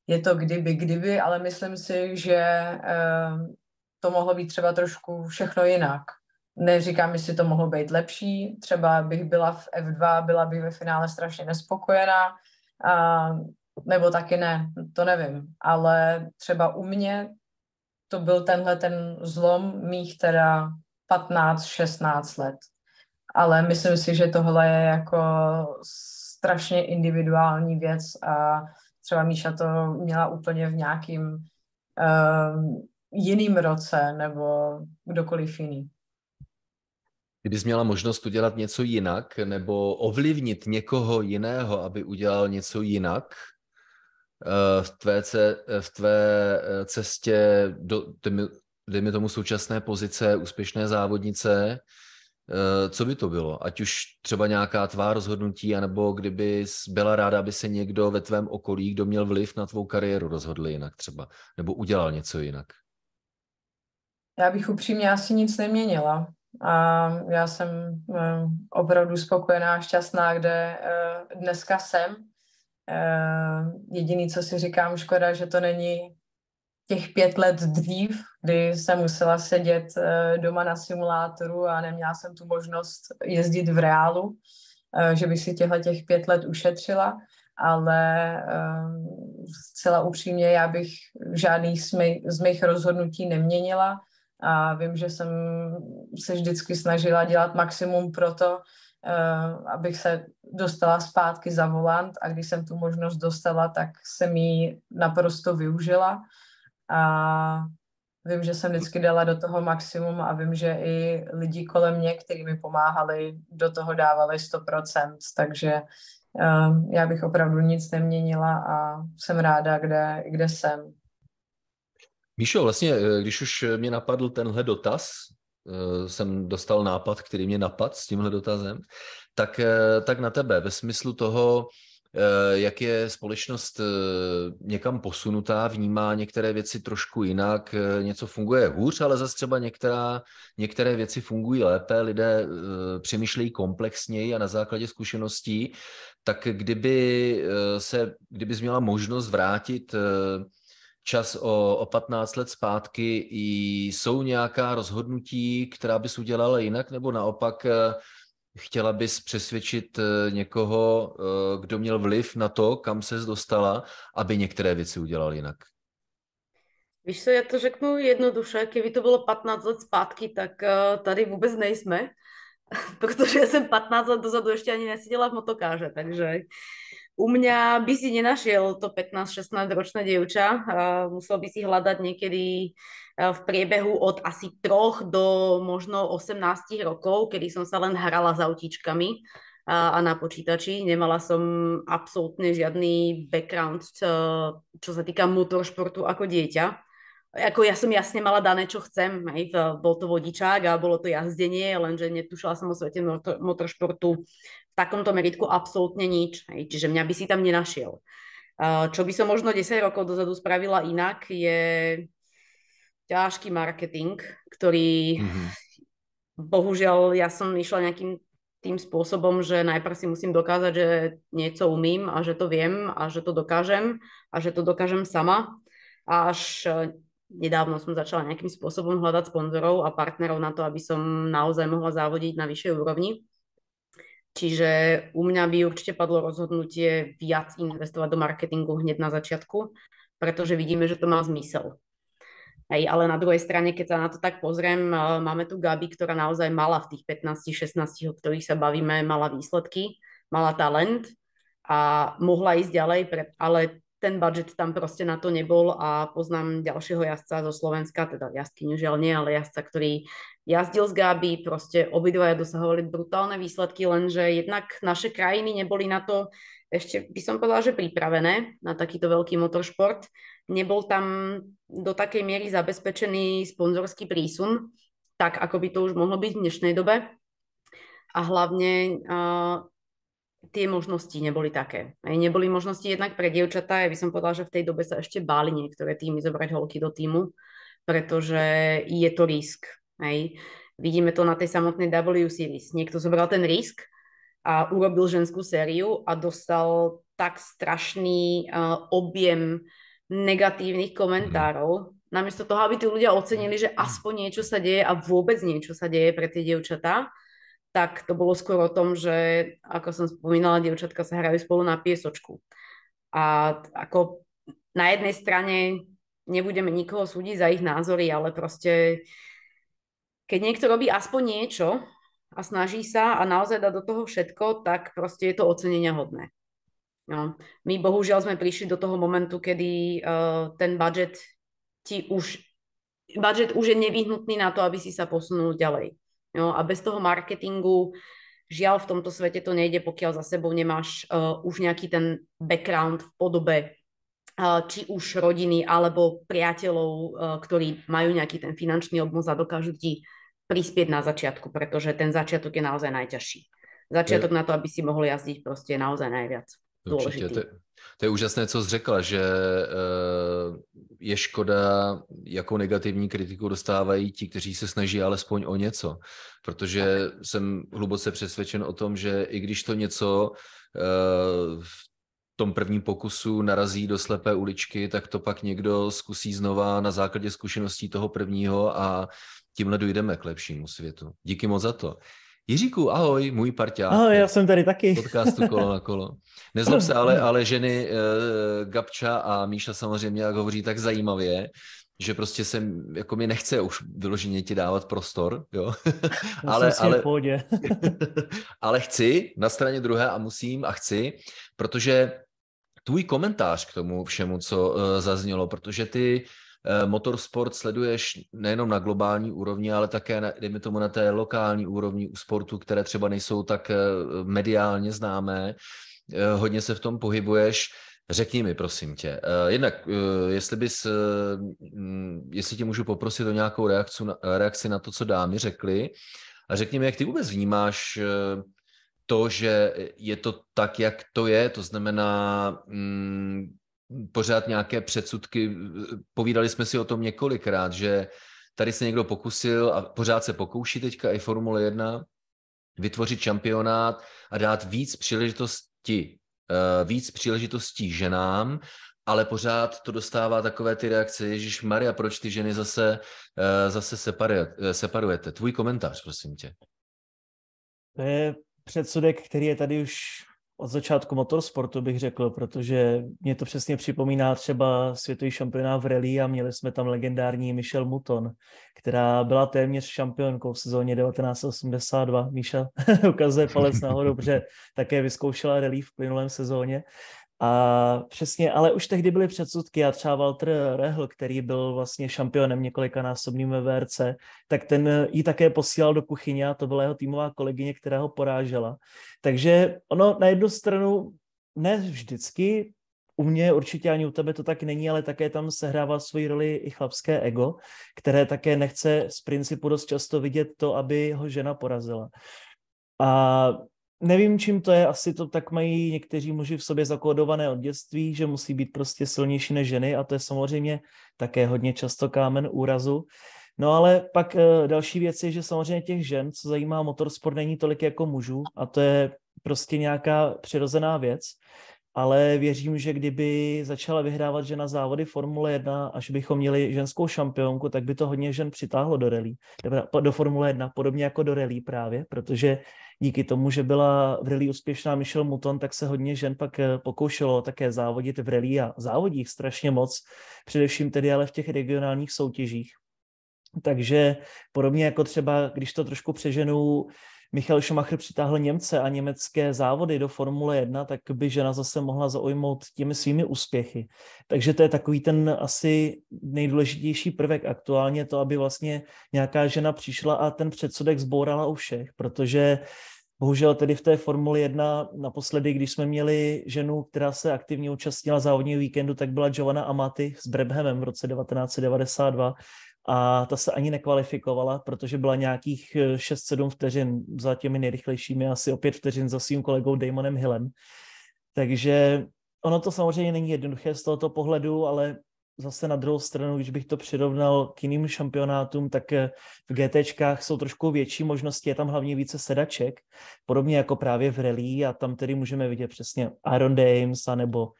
je to kdyby, kdyby, ale myslím si, že ehm, to mohlo být třeba trošku všechno jinak. Neříkám, jestli to mohlo být lepší, třeba bych byla v F2, byla bych ve finále strašně nespokojená, a, ehm, nebo taky ne, to nevím. Ale třeba u mě to byl tenhle ten zlom mých teda 15-16 let. Ale myslím si, že tohle je jako strašně individuální věc a Třeba Míša to měla úplně v nějakým um, jiným roce nebo kdokoliv jiný. Kdybys měla možnost udělat něco jinak nebo ovlivnit někoho jiného, aby udělal něco jinak eh, v tvé, ce, eh, v tvé eh, cestě do, dejme tomu, současné pozice úspěšné závodnice, Eh, co by to bylo? Ať už třeba nějaká tvá rozhodnutí, anebo kdyby byla ráda, aby se někdo ve tvém okolí, kdo měl vliv na tvou kariéru, rozhodl jinak třeba, nebo udělal něco jinak? Já bych upřímně asi nic neměnila. A já jsem eh, opravdu spokojená a šťastná, kde eh, dneska jsem. Jediný, co si říkám, škoda, že to není těch pět let dřív, kdy jsem musela sedět eh, doma na simulátoru a neměla jsem tu možnost jezdit v reálu, eh, že bych si těchto těch pět let ušetřila, ale eh, zcela upřímně já bych žádný z mých rozhodnutí neměnila a vím, že jsem se vždycky snažila dělat maximum pro to, abych se dostala zpátky za volant a když jsem tu možnost dostala, tak jsem ji naprosto využila a vím, že jsem vždycky dala do toho maximum a vím, že i lidi kolem mě, kteří mi pomáhali, do toho dávali 100%, takže ehm, já bych opravdu nic neměnila a jsem ráda, kde, kde jsem. Míšo, vlastně, eh, když už eh, mě napadl tenhle dotaz, eh, jsem dostal nápad, který mě napad s tímhle dotazem, tak, tak na tebe ve smyslu toho, Eh, jak je společnost eh, někam posunutá, vnímá některé věci trošku jinak, eh, něco funguje hůř, ale zase třeba některá, některé věci fungují lépe, lidé přemýšlejí komplexněji a na základě zkušeností, tak kdyby se, kdyby měla možnost vrátit čas o, o 15 let zpátky, jsou nějaká rozhodnutí, která bys udělala jinak, nebo naopak chtěla bys přesvědčit eh, někoho, eh, kdo měl vliv na to, kam se dostala, aby některé věci udělal jinak? Víš co, já to řeknu jednoduše, kdyby to bylo 15 let zpátky, tak eh, tady vůbec nejsme, protože já jsem 15 let dozadu ještě ani neseděla v motokáře, takže u mňa by si nenašiel to 15-16 ročné dievča, musel by si hľadať niekedy Eh, v priebehu od asi troch do možno 18 rokov, kedy som sa len hrala s autíčkami a, na počítači. Nemala som absolútne žiadny background, čo, čo sa týka motoršportu ako dieťa ako ja som jasne mala dané, čo chcem. Hej. Bol to vodičák a bolo to jazdenie, lenže netušila som o svete motor, motoršportu v takomto meritku absolútne nič. Hej. Čiže mňa by si tam nenašiel. Eh, čo by som možno 10 rokov dozadu spravila inak, je ťažký marketing, ktorý mm-hmm. bohužel ja som išla nejakým tým spôsobom, že najprv si musím dokázať, že niečo umím a že to viem a že to dokážem a že to dokážem sama. A až e, nedávno som začala nejakým spôsobom hľadať sponzorov a partnerov na to, aby som naozaj mohla závodiť na vyššej úrovni. Čiže u mňa by určite padlo rozhodnutie viac investovať do marketingu hneď na začiatku, pretože vidíme, že to má zmysel. Hej, ale na druhej strane, keď sa na to tak pozriem, eh, máme tu Gabi, ktorá naozaj mala v tých 15-16, o ktorých sa bavíme, mala výsledky, mala talent a mohla ísť ďalej, pre, ale ten budget tam prostě na to nebol a poznám ďalšieho jazdca zo Slovenska, teda jazdky žiaľ nie, ale jazdca, ktorý jazdil s Gáby, prostě obidvaja dosahovali brutálne výsledky, lenže jednak naše krajiny neboli na to, ešte by som povedala, že pripravené na takýto veľký motoršport nebol tam do takej miery zabezpečený sponzorský prísun, tak ako by to už mohlo byť v dnešnej dobe. A hlavne uh, tie možnosti neboli také. Aj neboli možnosti jednak pre dievčatá, ja by som povedala, že v tej dobe sa ešte báli niektoré týmy zobrať holky do týmu, pretože je to risk. Aj. Vidíme to na tej samotnej W Series. Niekto zobral ten risk a urobil ženskú sériu a dostal tak strašný uh, objem negatívnych komentárov, namiesto toho, aby tí ľudia ocenili, že aspoň niečo sa deje a vôbec niečo sa deje pre tie dievčatá, tak to bolo skôr o tom, že ako som spomínala, dievčatka sa hrajú spolu na piesočku. A ako na jednej strane nebudeme nikoho súdiť za ich názory, ale prostě keď niekto robí aspoň niečo a snaží sa a naozaj dá do toho všetko, tak prostě je to ocenenia hodné. No. My bohužel jsme přišli do toho momentu, kdy uh, eh, ten budget ti už, budget už je nevyhnutný na to, aby si sa posunul ďalej. No, a bez toho marketingu, žiaľ v tomto svete to nejde, pokiaľ za sebou nemáš uh, už nějaký ten background v podobe uh, či už rodiny alebo priateľov, uh, ktorí majú nějaký ten finančný obmoz a dokážu ti prispieť na začiatku, pretože ten začiatok je naozaj najťažší. Začiatok je... na to, aby si mohol jazdiť prostě je naozaj najviac. Určitě. To, to je úžasné, co jsi řekla, že eh, je škoda, jakou negativní kritiku dostávají ti, kteří se snaží alespoň o něco. Protože tak. jsem hluboce přesvědčen o tom, že i když to něco eh, v tom prvním pokusu narazí do slepé uličky, tak to pak někdo zkusí znova na základě zkušeností toho prvního a tímhle dojdeme k lepšímu světu. Díky moc za to. Jiříku, ahoj, můj parťák. Ahoj, já jsem tady taky. Podcastu Kolo na kolo. Nezlob se ale, ale ženy uh, Gabča a Míša samozřejmě, jak hovoří, tak zajímavě, že prostě se jako mi nechce už vyloženě ti dávat prostor, jo. ale, ale, ale chci na straně druhé a musím a chci, protože tvůj komentář k tomu všemu, co uh, zaznělo, protože ty uh, Eh, motorsport sleduješ nejenom na globální úrovni, ale také, na, dejme tomu, na té lokální úrovni u sportu, které třeba nejsou tak eh, mediálně známé. Eh, hodně se v tom pohybuješ. Řekni mi, prosím tě, jednak, jestli bys, mm, jestli tě můžu poprosit o nějakou reakci na, reakci na to, co dámy řekli, a řekni mi, jak ty vůbec vnímáš to, že je to tak, jak to je, to znamená, mm, pořád nějaké předsudky. Povídali jsme si o tom několikrát, že tady se někdo pokusil a pořád se pokouší teďka i Formule 1 vytvořit šampionát a dát víc příležitosti, eh, víc příležitostí ženám, ale pořád to dostává takové ty reakce, Ježíš Maria, proč ty ženy zase, eh, zase separujete? Tvůj komentář, prosím tě. To je předsudek, který je tady už od začátku motorsportu, bych řekl, protože mě to přesně připomíná třeba světový šampionát v rally a měli jsme tam legendární Michelle Muton, která byla téměř šampionkou v sezóně 1982. Míša ukazuje palec nahoru, protože také vyzkoušela rally v plynulém sezóně. A přesně, ale už tehdy byly předsudky a třeba Walter Rehl, který byl vlastně šampionem násobným ve VRC, tak ten ji také posílal do kuchyně a to byla jeho týmová kolegyně, která ho porážela. Takže ono na jednu stranu ne vždycky, u mě určitě ani u tebe to tak není, ale také tam sehrává svoji roli i chlapské ego, které také nechce z principu dost často vidět to, aby ho žena porazila. A nevím, čím to je, asi to tak mají někteří muži v sobě zakódované od dětství, že musí být prostě silnější než ženy a to je samozřejmě také hodně často kámen úrazu. No ale pak eh, další věc je, že samozřejmě těch žen, co zajímá motorsport, není tolik jako mužů a to je prostě nějaká přirozená věc ale věřím, že kdyby začala vyhrávat žena závody Formule 1, až bychom měli ženskou šampionku, tak by to hodně žen přitáhlo do rally, do Formule 1, podobně jako do rally právě, protože díky tomu, že byla v rally úspěšná Michelle Muton, tak se hodně žen pak eh, pokoušelo také závodit v rally a závodí strašně moc, především tedy ale v těch regionálních soutěžích. Takže podobně jako třeba, když to trošku přeženu, Michal Schumacher přitáhl Němce a německé závody do Formule 1, tak by žena zase mohla zaujmout těmi svými úspěchy. Takže to je takový ten asi nejdůležitější prvek aktuálně, to, aby vlastně nějaká žena přišla a ten předsudek zbourala u všech, protože Bohužel tedy v té Formule 1 naposledy, když jsme měli ženu, která se aktivně účastnila závodního víkendu, tak byla Giovanna Amati s Brebhemem v roce 1992, a ta se ani nekvalifikovala, protože byla nějakých 6-7 eh, vteřin za těmi nejrychlejšími, asi o 5 vteřin za svým kolegou Damonem Hillem. Takže ono to samozřejmě není jednoduché z tohoto pohledu, ale zase na druhou stranu, když bych to přirovnal k jiným šampionátům, tak eh, v GTčkách jsou trošku větší možnosti, je tam hlavně více sedaček, podobně jako právě v rally a tam tedy můžeme vidět přesně Aaron Dames a nebo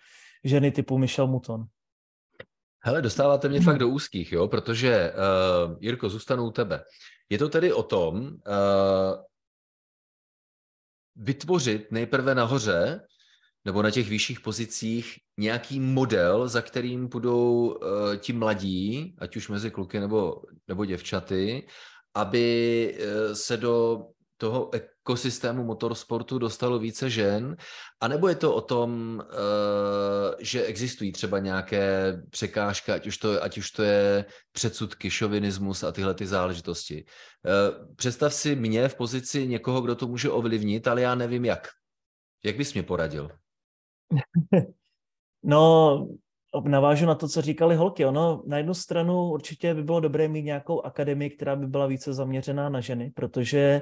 ženy typu Michel Muton. Hele, dostáváte mě mhm. fakt do úzkých, jo, protože, uh, Jirko, zůstanu u tebe. Je to tedy o tom uh, vytvořit nejprve nahoře nebo na těch vyšších pozicích nějaký model, za kterým budou uh, ti mladí, ať už mezi kluky nebo, nebo děvčaty, aby uh, se do toho ekosystému motorsportu dostalo více žen? A nebo je to o tom, eh, že existují třeba nějaké překážky, ať už to, ať už to je předsudky, šovinismus a tyhle ty záležitosti? Eh, představ si mě v pozici někoho, kdo to může ovlivnit, ale já nevím jak. Jak bys mě poradil? No, navážu na to, co říkali holky. Ono na jednu stranu určitě by bylo dobré mít nějakou akademii, která by byla více zaměřená na ženy, protože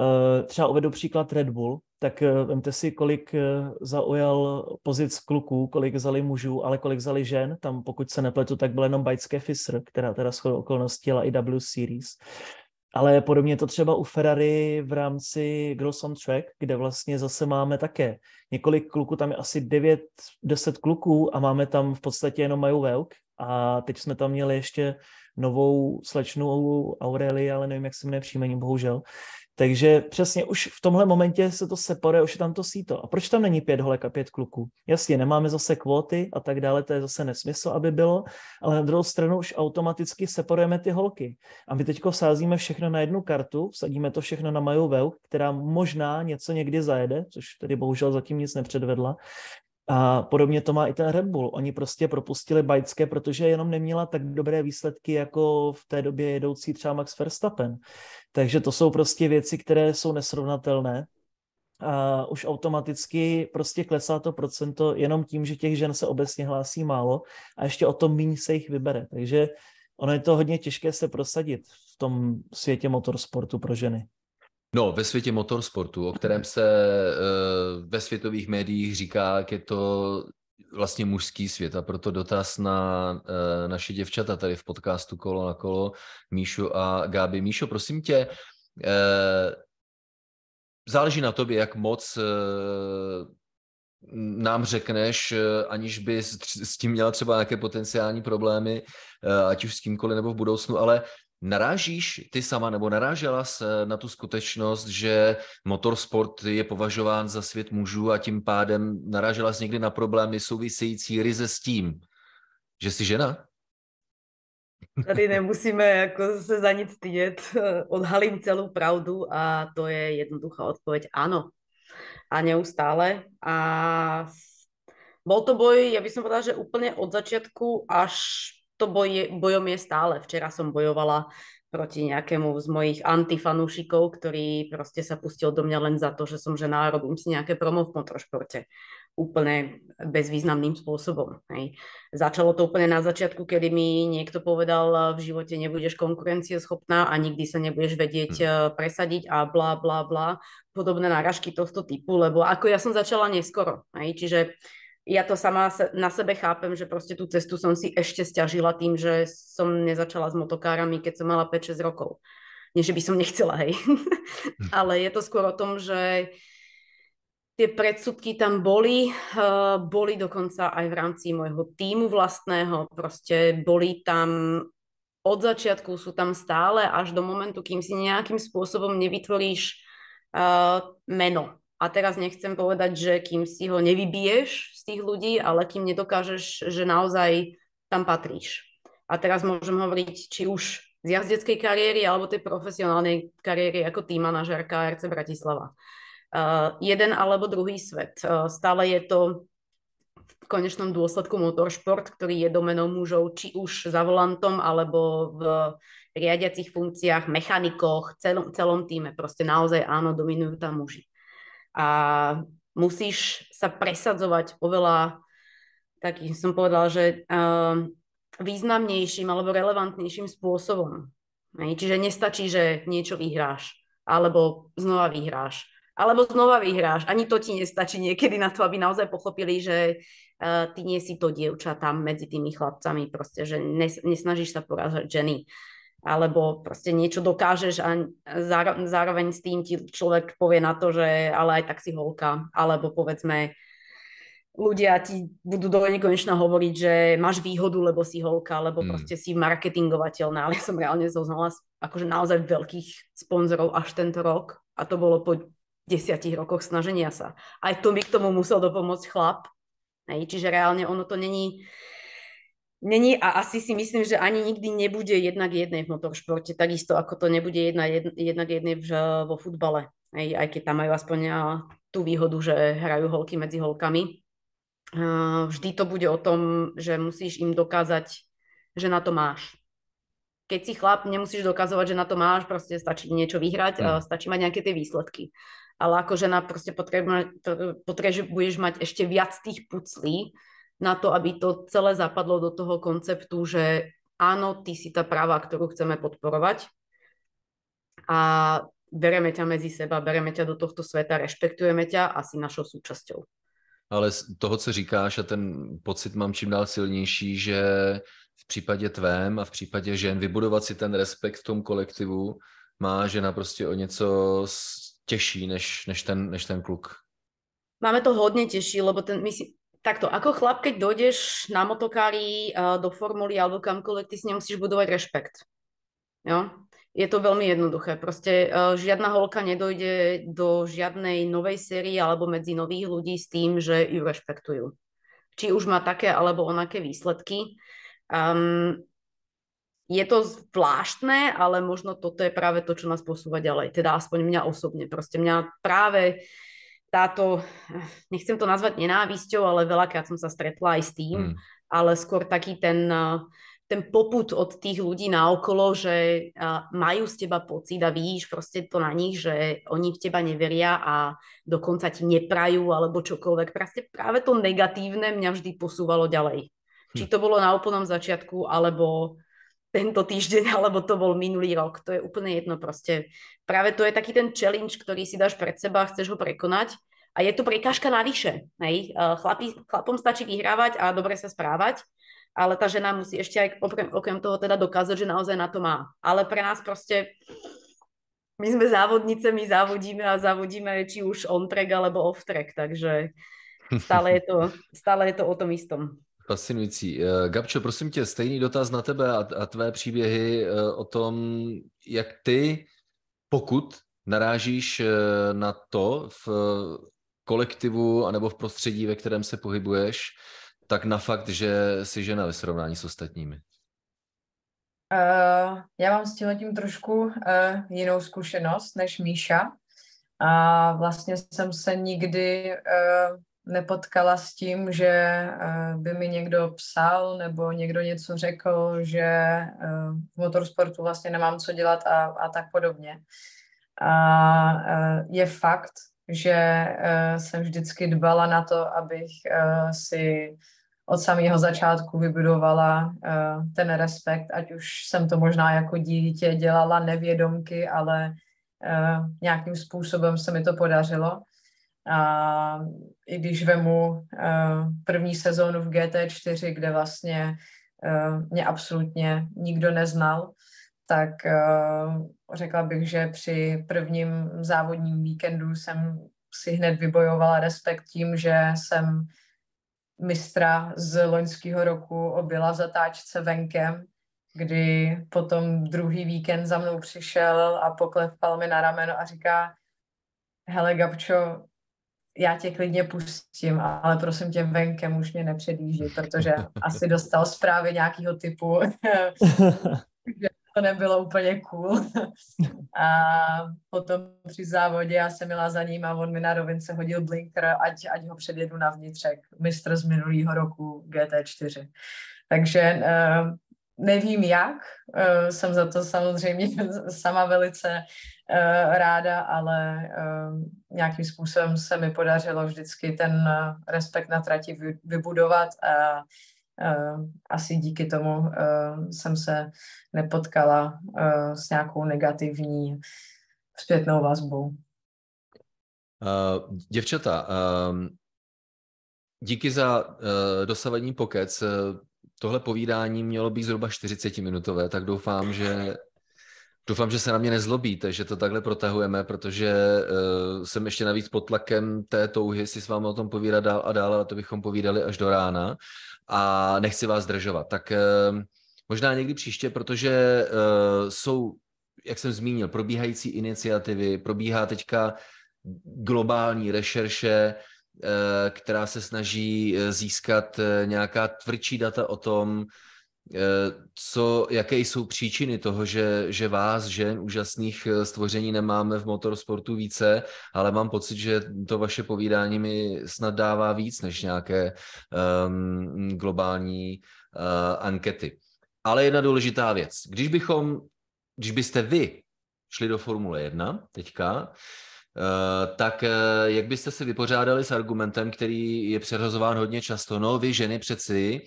Eh, třeba uvedu příklad Red Bull, tak eh, vemte si, kolik eh, zaujal pozic kluků, kolik vzali mužů, ale kolik vzali žen. Tam, pokud se nepletu, tak byl jenom Bajcké Fisr, která teda shodou okolností jela i W Series. Ale podobně to třeba u Ferrari v rámci Girls on Track, kde vlastně zase máme také několik kluků, tam je asi 9, 10 kluků a máme tam v podstatě jenom Maju Velk. A teď jsme tam měli ještě novou slečnu Aureli, ale nevím, jak se jmenuje příjmení, bohužel takže přesně už v tomhle momentě se to separuje, už je tam to síto. A proč tam není pět holek a pět kluků? Jasně, nemáme zase kvóty a tak dále, to je zase nesmysl, aby bylo, ale na druhou stranu už automaticky separujeme ty holky. A my teďko sázíme všechno na jednu kartu, sadíme to všechno na Maju Veu, která možná něco někdy zajede, což tady bohužel zatím nic nepředvedla, a podobně to má i ten Red Bull. Oni prostě propustili Bajcké, protože jenom neměla tak dobré výsledky, jako v té době jedoucí třeba Max Verstappen. Takže to jsou prostě věci, které jsou nesrovnatelné. A už automaticky prostě klesá to procento jenom tím, že těch žen se obecně hlásí málo a ještě o tom méně se jich vybere. Takže ono je to hodně těžké se prosadit v tom světě motorsportu pro ženy. No, ve světě motorsportu, o kterém se eh, ve světových médiích říká, jak je to vlastně mužský svět a proto dotaz na eh, naše děvčata tady v podcastu Kolo na kolo, Míšu a Gáby. Míšo, prosím tě, eh, záleží na tobě, jak moc nám řekneš, aniž by s tím měla třeba nějaké potenciální problémy, ať už s kýmkoliv nebo v budoucnu, ale Narážíš ty sama nebo narážela se eh, na tu skutečnost, že motorsport je považován za svět mužů a tím pádem narážela jsi někdy na problémy související ryze s tím, že jsi žena? Tady nemusíme jako se za nic stydět. Odhalím celou pravdu a to je jednoduchá odpověď. Ano. A neustále. A bol to boj, ja by som povedala, že úplne od začiatku až to boje, bojom je stále. Včera som bojovala proti nejakému z mojich antifanúšikov, ktorý proste sa pustil do mňa len za to, že som žena a robím si nejaké promo v motoršporte. Úplne bezvýznamným spôsobom. Hej. Začalo to úplne na začiatku, kedy mi niekto povedal, v živote nebudeš konkurencieschopná a nikdy sa nebudeš vedieť hm. eh, presadiť a bla, bla, bla. Podobné náražky tohto typu, lebo ako ja som začala neskoro. Hej. Čiže ja to sama na sebe chápem, že proste tú cestu som si ešte stiažila tým, že som nezačala s motokárami, keď som mala 5-6 rokov. Nie, že by som nechcela, hej. Hm. Ale je to skôr o tom, že tie predsudky tam boli, uh, boli dokonca aj v rámci môjho týmu vlastného, proste boli tam od začiatku, sú tam stále až do momentu, kým si nejakým spôsobom nevytvoríš uh, meno a teraz nechcem povedať, že kým si ho nevybiješ z tých ľudí, ale kým nedokážeš, že naozaj tam patríš. A teraz môžem hovoriť, či už z jazdeckej kariéry alebo tej profesionálnej kariéry ako týma na Žarka RC Bratislava. Uh, jeden alebo druhý svet. Uh, stále je to v konečnom dôsledku motorsport, ktorý je domenou mužov, či už za volantom, alebo v riadiacich funkciách, mechanikoch, celom, celom týme. Proste naozaj áno, dominujú tam muži a musíš sa presadzovať oveľa tak som povedala, že ehm, významnejším alebo relevantnejším spôsobom. Čiže nestačí, že niečo vyhráš, alebo znova vyhráš, alebo znova vyhráš. Ani to ti nestačí niekedy na to, aby naozaj pochopili, že uh, ty nie si to dievča tam medzi tými chlapcami, proste, že nes, nesnažíš sa porážať ženy alebo proste niečo dokážeš a zároveň, s tým ti človek povie na to, že ale aj tak si holka, alebo povedzme ľudia ti budú do nekonečna hovoriť, že máš výhodu, lebo si holka, lebo mm. proste si marketingovateľná, ale som reálne zoznala akože naozaj veľkých sponzorov až tento rok a to bolo po desiatich rokoch snaženia sa. Aj to mi k tomu musel dopomôcť chlap, Hej, čiže reálne ono to není, Není a asi si myslím, že ani nikdy nebude jednak jednej v motoršporte, takisto ako to nebude jedna, jedna, jednak jednej v, vo futbale. Aj, aj keď tam majú aspoň tú výhodu, že hrajú holky medzi holkami. Vždy to bude o tom, že musíš im dokázať, že na to máš. Keď si chlap, nemusíš dokazovať, že na to máš, prostě stačí niečo vyhrať, mm. stačí mať nejaké tie výsledky. Ale ako žena prostě potrebuješ mať ešte viac tých puclí, na to, aby to celé zapadlo do toho konceptu, že áno, ty si tá práva, ktorú chceme podporovať a bereme ťa medzi seba, bereme ťa do tohto sveta, rešpektujeme ťa a si našou súčasťou. Ale z toho, co říkáš, a ten pocit mám čím dál silnější, že v případě tvém a v případě žen vybudovat si ten respekt v tom kolektivu má žena prostě o něco těžší než, než, ten, než ten kluk. Máme to hodně těžší, lebo ten, my si, Takto, ako chlap, keď dojdeš na motokári eh, do formuly alebo kamkoľvek, ty si nemusíš budovať rešpekt. Jo? Je to velmi jednoduché. Prostě uh, žiadna holka nedojde do žiadnej novej série alebo medzi nových ľudí s tým, že ju rešpektujú. Či už má také alebo onaké výsledky. Um, je to zvláštne, ale možno toto je práve to, čo nás posúva ďalej. Teda aspoň mňa osobne. Prostě mňa práve táto, nechcem to nazvať nenávisťou, ale veľakrát som sa stretla aj s tým, mm. ale skôr taký ten, ten poput od tých ľudí na okolo, že majú z teba pocit a vidíš proste to na nich, že oni v teba neveria a dokonca ti neprajú alebo čokoľvek. Proste práve to negatívne mňa vždy posúvalo ďalej. Hm. Či to bolo na úplnom začiatku, alebo tento týždeň, alebo to bol minulý rok. To je úplne jedno proste. Práve to je taký ten challenge, ktorý si dáš pred seba a chceš ho prekonať. A je to prekážka navyše. Hej? E, chlapi, chlapom stačí vyhrávať a dobre sa správať, ale ta žena musí ešte aj okrem, okrem toho teda dokázať, že naozaj na to má. Ale pre nás prostě my jsme závodnice, my závodíme a závodíme či už on track alebo off track, takže stále je to, stále je to o tom istom. Fascinující. Eh, Gabčo, prosím tě, stejný dotaz na tebe a, a tvé příběhy eh, o tom, jak ty, pokud narážíš eh, na to v kolektivu anebo v prostředí, ve kterém se pohybuješ, tak na fakt, že jsi žena ve srovnání s ostatními. Uh, já mám s tím trošku uh, jinou zkušenost než Míša. A vlastně jsem se nikdy uh, nepotkala s tím, že eh, by mi někdo psal nebo někdo něco řekl, že eh, v motorsportu vlastně nemám co dělat a, a tak podobně. A eh, je fakt, že jsem vždycky dbala na to, abych si od samého začátku vybudovala ten respekt, ať už jsem to možná jako dítě dělala nevědomky, ale nějakým způsobem se mi to podařilo. A i když vemu uh, první sezónu v GT4, kde vlastně uh, mě absolutně nikdo neznal, tak uh, řekla bych, že při prvním závodním víkendu jsem si hned vybojovala respekt tím, že jsem mistra z loňského roku objela zatáčce venkem, kdy potom druhý víkend za mnou přišel a poklepal mi na rameno a říká, hele Gabčo, já tě klidně pustím, ale prosím tě venkem už mě nepředjíždí, protože asi dostal zprávy nějakého typu, že to nebylo úplně cool. A potom při závodě já jsem jela za ním a on mi na rovince hodil blinker, ať, ať ho předjedu na vnitřek, mistr z minulého roku GT4. Takže eh, nevím jak, eh, jsem za to samozřejmě sama velice eh, ráda, ale eh, nějakým způsobem se mi podařilo vždycky ten respekt na trati vybudovat a asi díky tomu jsem se nepotkala s nějakou negativní zpětnou vazbou. Uh, děvčata, uh, Díky za uh, dosavadní pokec. Tohle povídání mělo být zhruba 40-minutové, tak doufám, že Doufám, že se na mě nezlobíte, že to takhle protahujeme, protože uh, jsem ještě navíc pod tlakem té touhy si s vámi o tom povídat dál a dál, ale to bychom povídali až do rána a nechci vás zdržovat. Tak uh, možná někdy příště, protože uh, jsou, jak jsem zmínil, probíhající iniciativy, probíhá teďka globální rešerše, Eh, která se snaží eh, získat eh, nějaká tvrdší data o tom, co, jaké jsou příčiny toho, že, že vás, žen, úžasných stvoření nemáme v motorsportu více, ale mám pocit, že to vaše povídání mi snad dává víc než nějaké um, globální uh, ankety. Ale jedna důležitá věc. Když bychom, když byste vy šli do Formule 1 teďka, Eh, tak eh, jak byste se vypořádali s argumentem, který je přerozován hodně často? No, vy ženy přeci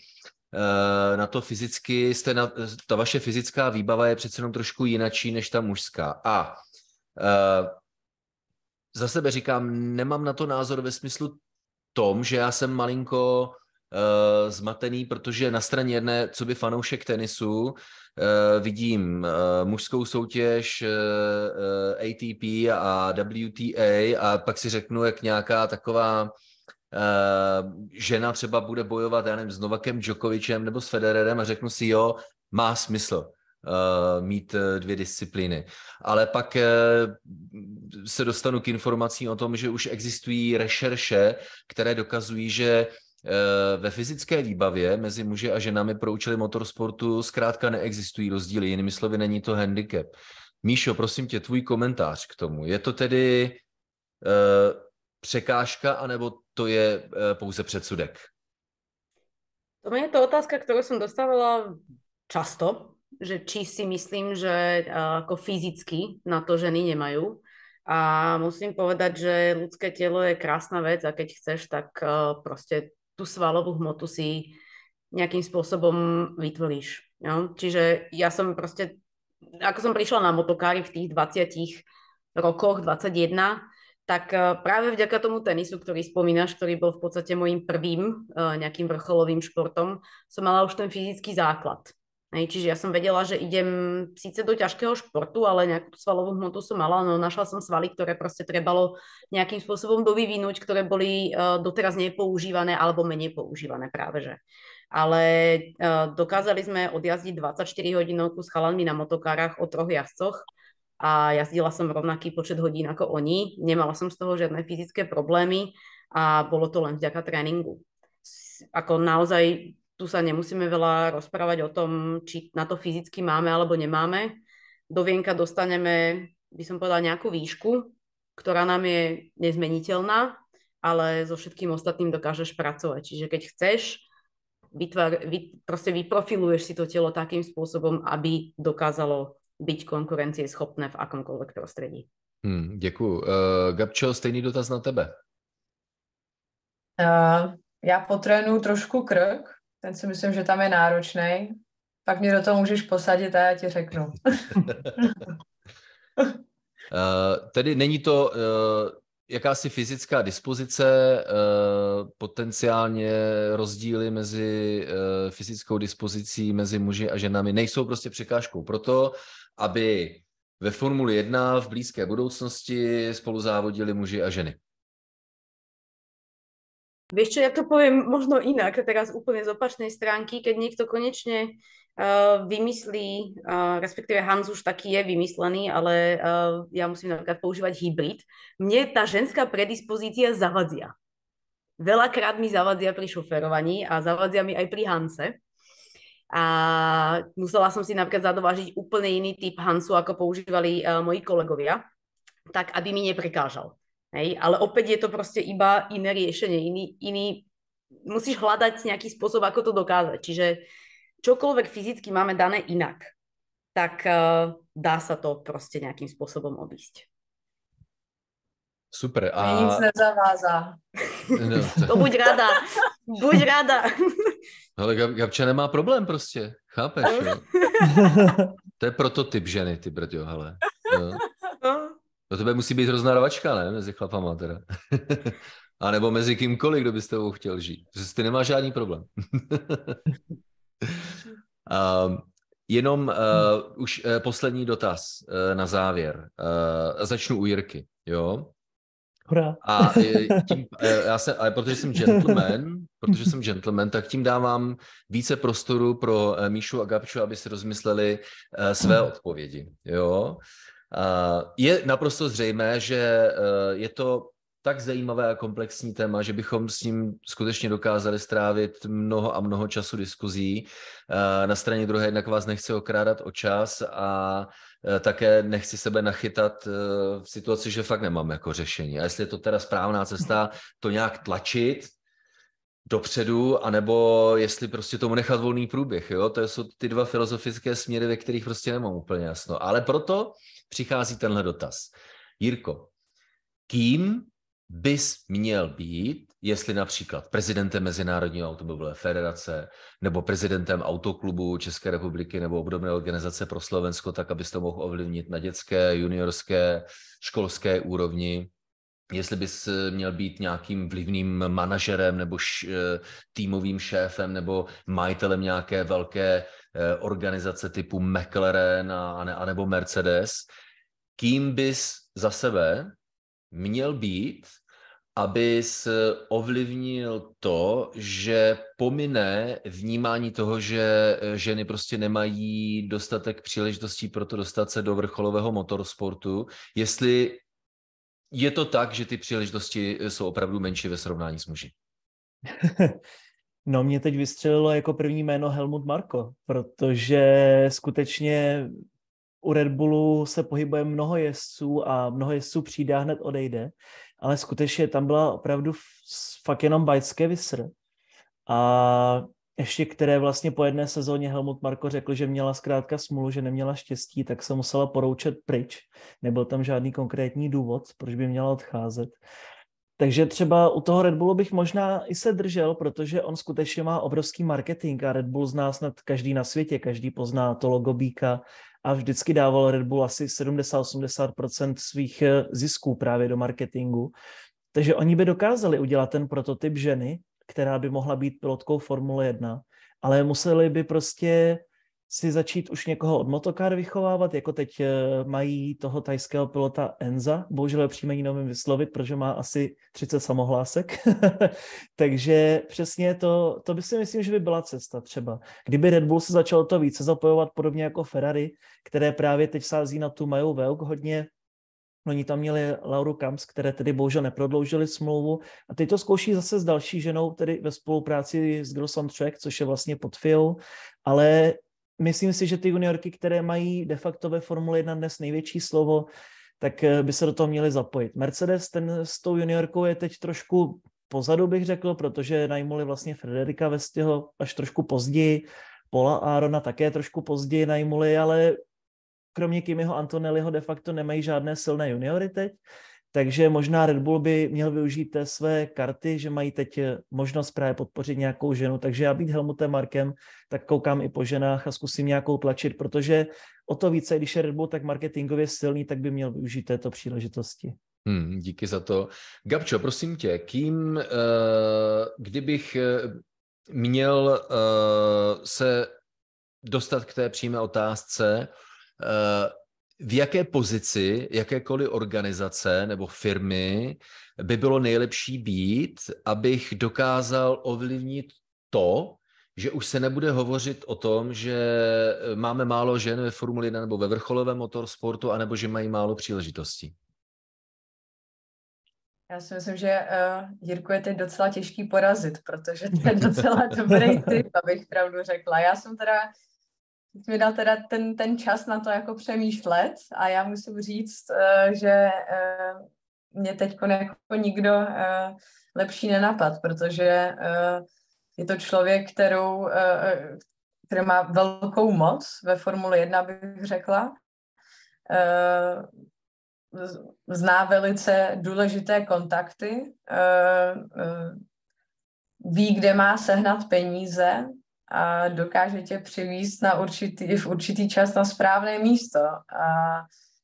eh, na to fyzicky, jste na, ta vaše fyzická výbava je přece jenom trošku jinačí než ta mužská. A za sebe říkám, nemám na to názor ve smyslu tom, že já jsem malinko uh, zmatený, protože na straně jedné, co by fanoušek tenisu, uh, vidím uh, mužskou soutěž uh, ATP a WTA a pak si řeknu, jak nějaká taková Uh, žena třeba bude bojovat, já nevím, s Novakem Djokovičem nebo s Federerem a řeknu si, jo, má smysl uh, mít dvě disciplíny. Ale pak uh, se dostanu k informacím o tom, že už existují rešerše, které dokazují, že Eh, ve fyzické výbavě mezi muži a ženami pro účely motorsportu zkrátka neexistují rozdíly, jinými slovy není to handicap. Míšo, prosím tě, tvůj komentář k tomu. Je to tedy uh, překážka, anebo to je eh, pouze předsudek? To je to otázka, kterou jsem dostávala často, že či si myslím, že jako fyzicky na to ženy nemají. A musím povedať, že ľudské telo je krásna vec a keď chceš, tak proste tú svalovú hmotu si nejakým spôsobom vytvoríš. Jo? Čiže ja som proste, ako som prišla na motokári v tých 20 rokoch, 21, tak e, práve vďaka tomu tenisu, ktorý spomínaš, ktorý bol v podstate mojím prvým e, nejakým vrcholovým športom, som mala už ten fyzický základ. Hej, čiže ja som vedela, že idem síce do ťažkého športu, ale nejakú svalovú hmotu som mala, no našla som svaly, ktoré proste trebalo nejakým spôsobom dovyvinúť, ktoré boli uh, doteraz nepoužívané alebo menej používané práve, že. Ale uh, dokázali sme odjazdiť 24 hodinovku s chalanmi na motokárach o troch jazdcoch a jazdila som rovnaký počet hodín ako oni, nemala som z toho žiadne fyzické problémy a bolo to len vďaka tréningu. Ako naozaj tu sa nemusíme veľa rozprávať o tom, či na to fyzicky máme alebo nemáme. Do vienka dostaneme, by som povedala, nejakú výšku, ktorá nám je nezmeniteľná, ale so všetkým ostatným dokážeš pracovať. Čiže keď chceš, vytvar, vy, proste vyprofiluješ si to telo takým spôsobom, aby dokázalo byť konkurencieschopné v akomkoľvek prostredí. Hmm, Děkuji. Uh, eh, Gabčo, stejný dotaz na tebe. Uh, já potrénu trošku krk, ten si myslím, že tam je náročný. Pak mě do toho můžeš posadit a já ti řeknu. uh, tedy není to uh, jakási fyzická dispozice, uh, potenciálně rozdíly mezi uh, fyzickou dispozicí mezi muži a ženami nejsou prostě překážkou pro to, aby ve Formuli 1 v blízké budoucnosti spolu závodili muži a ženy. Vieš čo, ja to poviem možno inak, teraz úplne z opačnej stránky, keď niekto konečne uh, vymyslí, uh, respektíve Hans už taký je vymyslený, ale uh, ja musím napríklad používať hybrid. Mne tá ženská predispozícia zavadzia. Veľakrát mi zavadzia pri šoferovaní a zavadzia mi aj pri Hanse. A musela som si napríklad zadovážiť úplne iný typ Hansu, ako používali uh, moji kolegovia, tak aby mi neprekážal Hej? Ale opäť je to proste iba iné riešenie, iný, iný, musíš hľadať nejaký spôsob, ako to dokázať. Čiže čokoľvek fyzicky máme dané inak, tak uh, dá sa to proste nejakým spôsobom obísť. Super. A... nic nezavázá. No, to... to buď ráda. Buď ráda. Ale Gab, Gabča nemá problém prostě. Chápeš? Jo? To je prototyp ženy, ty brďo, hele. Jo. No. To tebe musí být hrozná rvačka, ne? Mezi chlapama teda. A nebo mezi kýmkoliv, kdo by s tebou chtěl žít. Protože ty nemáš žádný problém. A jenom uh, už uh, poslední dotaz uh, na závěr. Uh, začnu u Jirky, jo? Hurá. A tím, já se, ale protože jsem gentleman, protože jsem gentleman, tak tím dávám více prostoru pro Míšu a Gabču, aby si rozmysleli své mhm. odpovědi. Jo? Eh, je naprosto zřejmé, že eh, je to tak zajímavé a komplexní téma, že bychom s ním skutečně dokázali strávit mnoho a mnoho času diskuzí. Eh, na straně druhé jednak vás nechci okrádat o čas a také nechci sebe nachytat v situaci, že fakt nemám jako řešení. A jestli je to teda správná cesta, to nějak tlačit, dopředu, anebo jestli prostě tomu nechat volný průběh. Jo? To jsou ty dva filozofické směry, ve kterých prostě nemám úplně jasno. Ale proto přichází tenhle dotaz. Jirko, kým bys měl být, jestli například prezidentem Mezinárodního automobilové federace nebo prezidentem Autoklubu České republiky nebo obdobné organizace pro Slovensko, tak abys to mohl ovlivnit na dětské, juniorské, školské úrovni, jestli bys eh, měl být nějakým vlivným manažerem nebo š, eh, týmovým šéfem nebo majitelem nějaké velké eh, organizace typu McLaren a, a nebo Mercedes, kým bys za sebe měl být, abys ovlivnil to, že pomine vnímání toho, že ženy prostě nemají dostatek příležitostí pro to dostat se do vrcholového motorsportu, jestli je to tak, že ty příležitosti eh, jsou opravdu menší ve srovnání s muži. No mě teď vystřelilo jako první jméno Helmut Marko, protože skutečně u Red Bullu se pohybuje mnoho jezdců a mnoho jezdců přijde a hned odejde, ale skutečně tam byla opravdu fakt jenom bajské vysr. A ještě které vlastně po jedné sezóně Helmut Marko řekl, že měla zkrátka smůlu, že neměla štěstí, tak se musela poroučet pryč. Nebyl tam žádný konkrétní důvod, proč by měla odcházet. Takže třeba u toho Red Bullu bych možná i se držel, protože on skutečně má obrovský marketing a Red Bull zná snad každý na světě, každý pozná to logo Bíka a vždycky dával Red Bull asi 70-80% svých eh, zisků právě do marketingu. Takže oni by dokázali udělat ten prototyp ženy, která by mohla být pilotkou Formule 1, ale museli by prostě si začít už někoho od motokár vychovávat, jako teď eh, mají toho tajského pilota Enza, bohužel je příjmení nový vyslovit, protože má asi 30 samohlásek, takže přesně to, to by si myslím, že by byla cesta třeba. Kdyby Red Bull se začal to více zapojovat, podobně jako Ferrari, které právě teď sází na tu Majou Velk hodně, No oni tam měli Lauru Kamps, které tedy bohužel neprodloužili smlouvu a teď to zkouší zase s další ženou, tedy ve spolupráci s Gross on Track, což je vlastně pod FIO, ale myslím si, že ty juniorky, které mají de facto ve Formule 1 dnes největší slovo, tak eh, by se do toho měli zapojit. Mercedes ten s tou juniorkou je teď trošku pozadu, bych řekl, protože najmuli vlastně Frederika Vestěho až trošku později, Pola Arona také trošku později najmuli, ale kromě Kimiho Antonelliho de facto nemají žádné silné juniory teď, takže možná Red Bull by měl využít té své karty, že mají teď eh, možnost právě podpořit nějakou ženu. Takže já být Helmutem Markem, tak koukám i po ženách a zkusím nějakou tlačit, protože o to více, když je Red Bull tak marketingově silný, tak by měl využít této příležitosti. Hmm, díky za to. Gabčo, prosím tě, kým, eh, kdybych eh, měl se dostat k té přímé otázce, Eh, v jaké pozici jakékoliv organizace nebo firmy by bylo nejlepší být, abych dokázal ovlivnit to, že už se nebude hovořit o tom, že eh, máme málo žen ve Formuli 1 nebo ve vrcholovém motorsportu, anebo že mají málo příležitostí? Já si myslím, že uh, Jirku je teď docela těžký porazit, protože to je docela dobrý typ, abych pravdu řekla. Já jsem teda mi dal teda ten, ten čas na to jako přemýšlet a já musím říct, eh, že eh, mě teď jako nikdo eh, lepší nenapad, protože je to člověk, kterou, který má velkou moc ve Formule 1, bych řekla. Zná velice důležité kontakty, ví, kde má sehnat peníze, a dokáže tě přivíst na určitý, v určitý čas na správné místo. A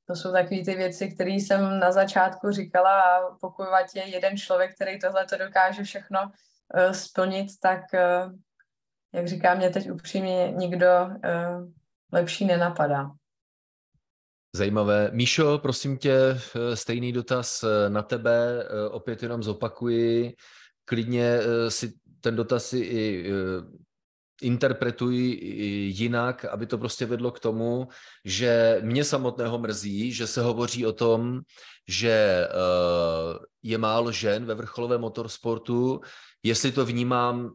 to jsou takové ty věci, které jsem na začátku říkala a pokud je jeden člověk, který tohle to dokáže všechno uh, splnit, tak uh, jak říká mě teď upřímně, nikdo uh, lepší nenapadá. Zajímavé. Míšo, prosím tě, stejný dotaz na tebe, opět jenom zopakuji. Klidně si ten dotaz si i interpretuji jinak, aby to prostě vedlo k tomu, že mě samotného mrzí, že se hovoří o tom, že eh, je málo žen ve vrcholovém motorsportu. Jestli to vnímám,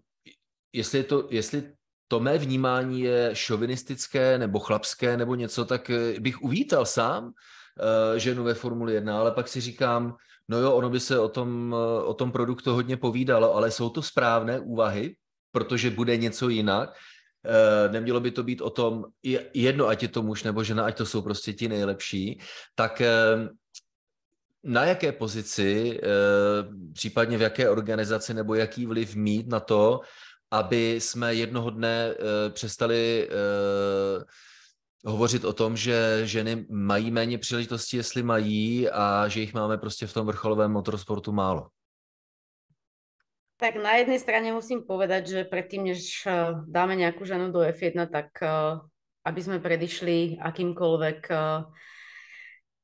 jestli, je to, jestli to mé vnímání je šovinistické nebo chlapské nebo něco, tak eh, bych uvítal sám eh, ženu ve Formuli 1, ale pak si říkám, no jo, ono by se o tom, o tom produktu hodně povídalo, ale jsou to správné úvahy, protože bude něco jinak. Eh, nemělo by to být o tom, jedno, ať je to muž nebo žena, ať to jsou prostě ti nejlepší, tak eh, na jaké pozici, eh, případně v jaké organizaci nebo jaký vliv mít na to, aby jsme jednoho dne přestali hovořit o tom, že ženy mají méně příležitosti, jestli mají, a že jich máme prostě v tom vrcholovém motorsportu málo? Tak na jednej strane musím povedať, že predtým, než eh, dáme nejakú ženu do F1, tak eh, aby sme predišli akýmkoľvek eh,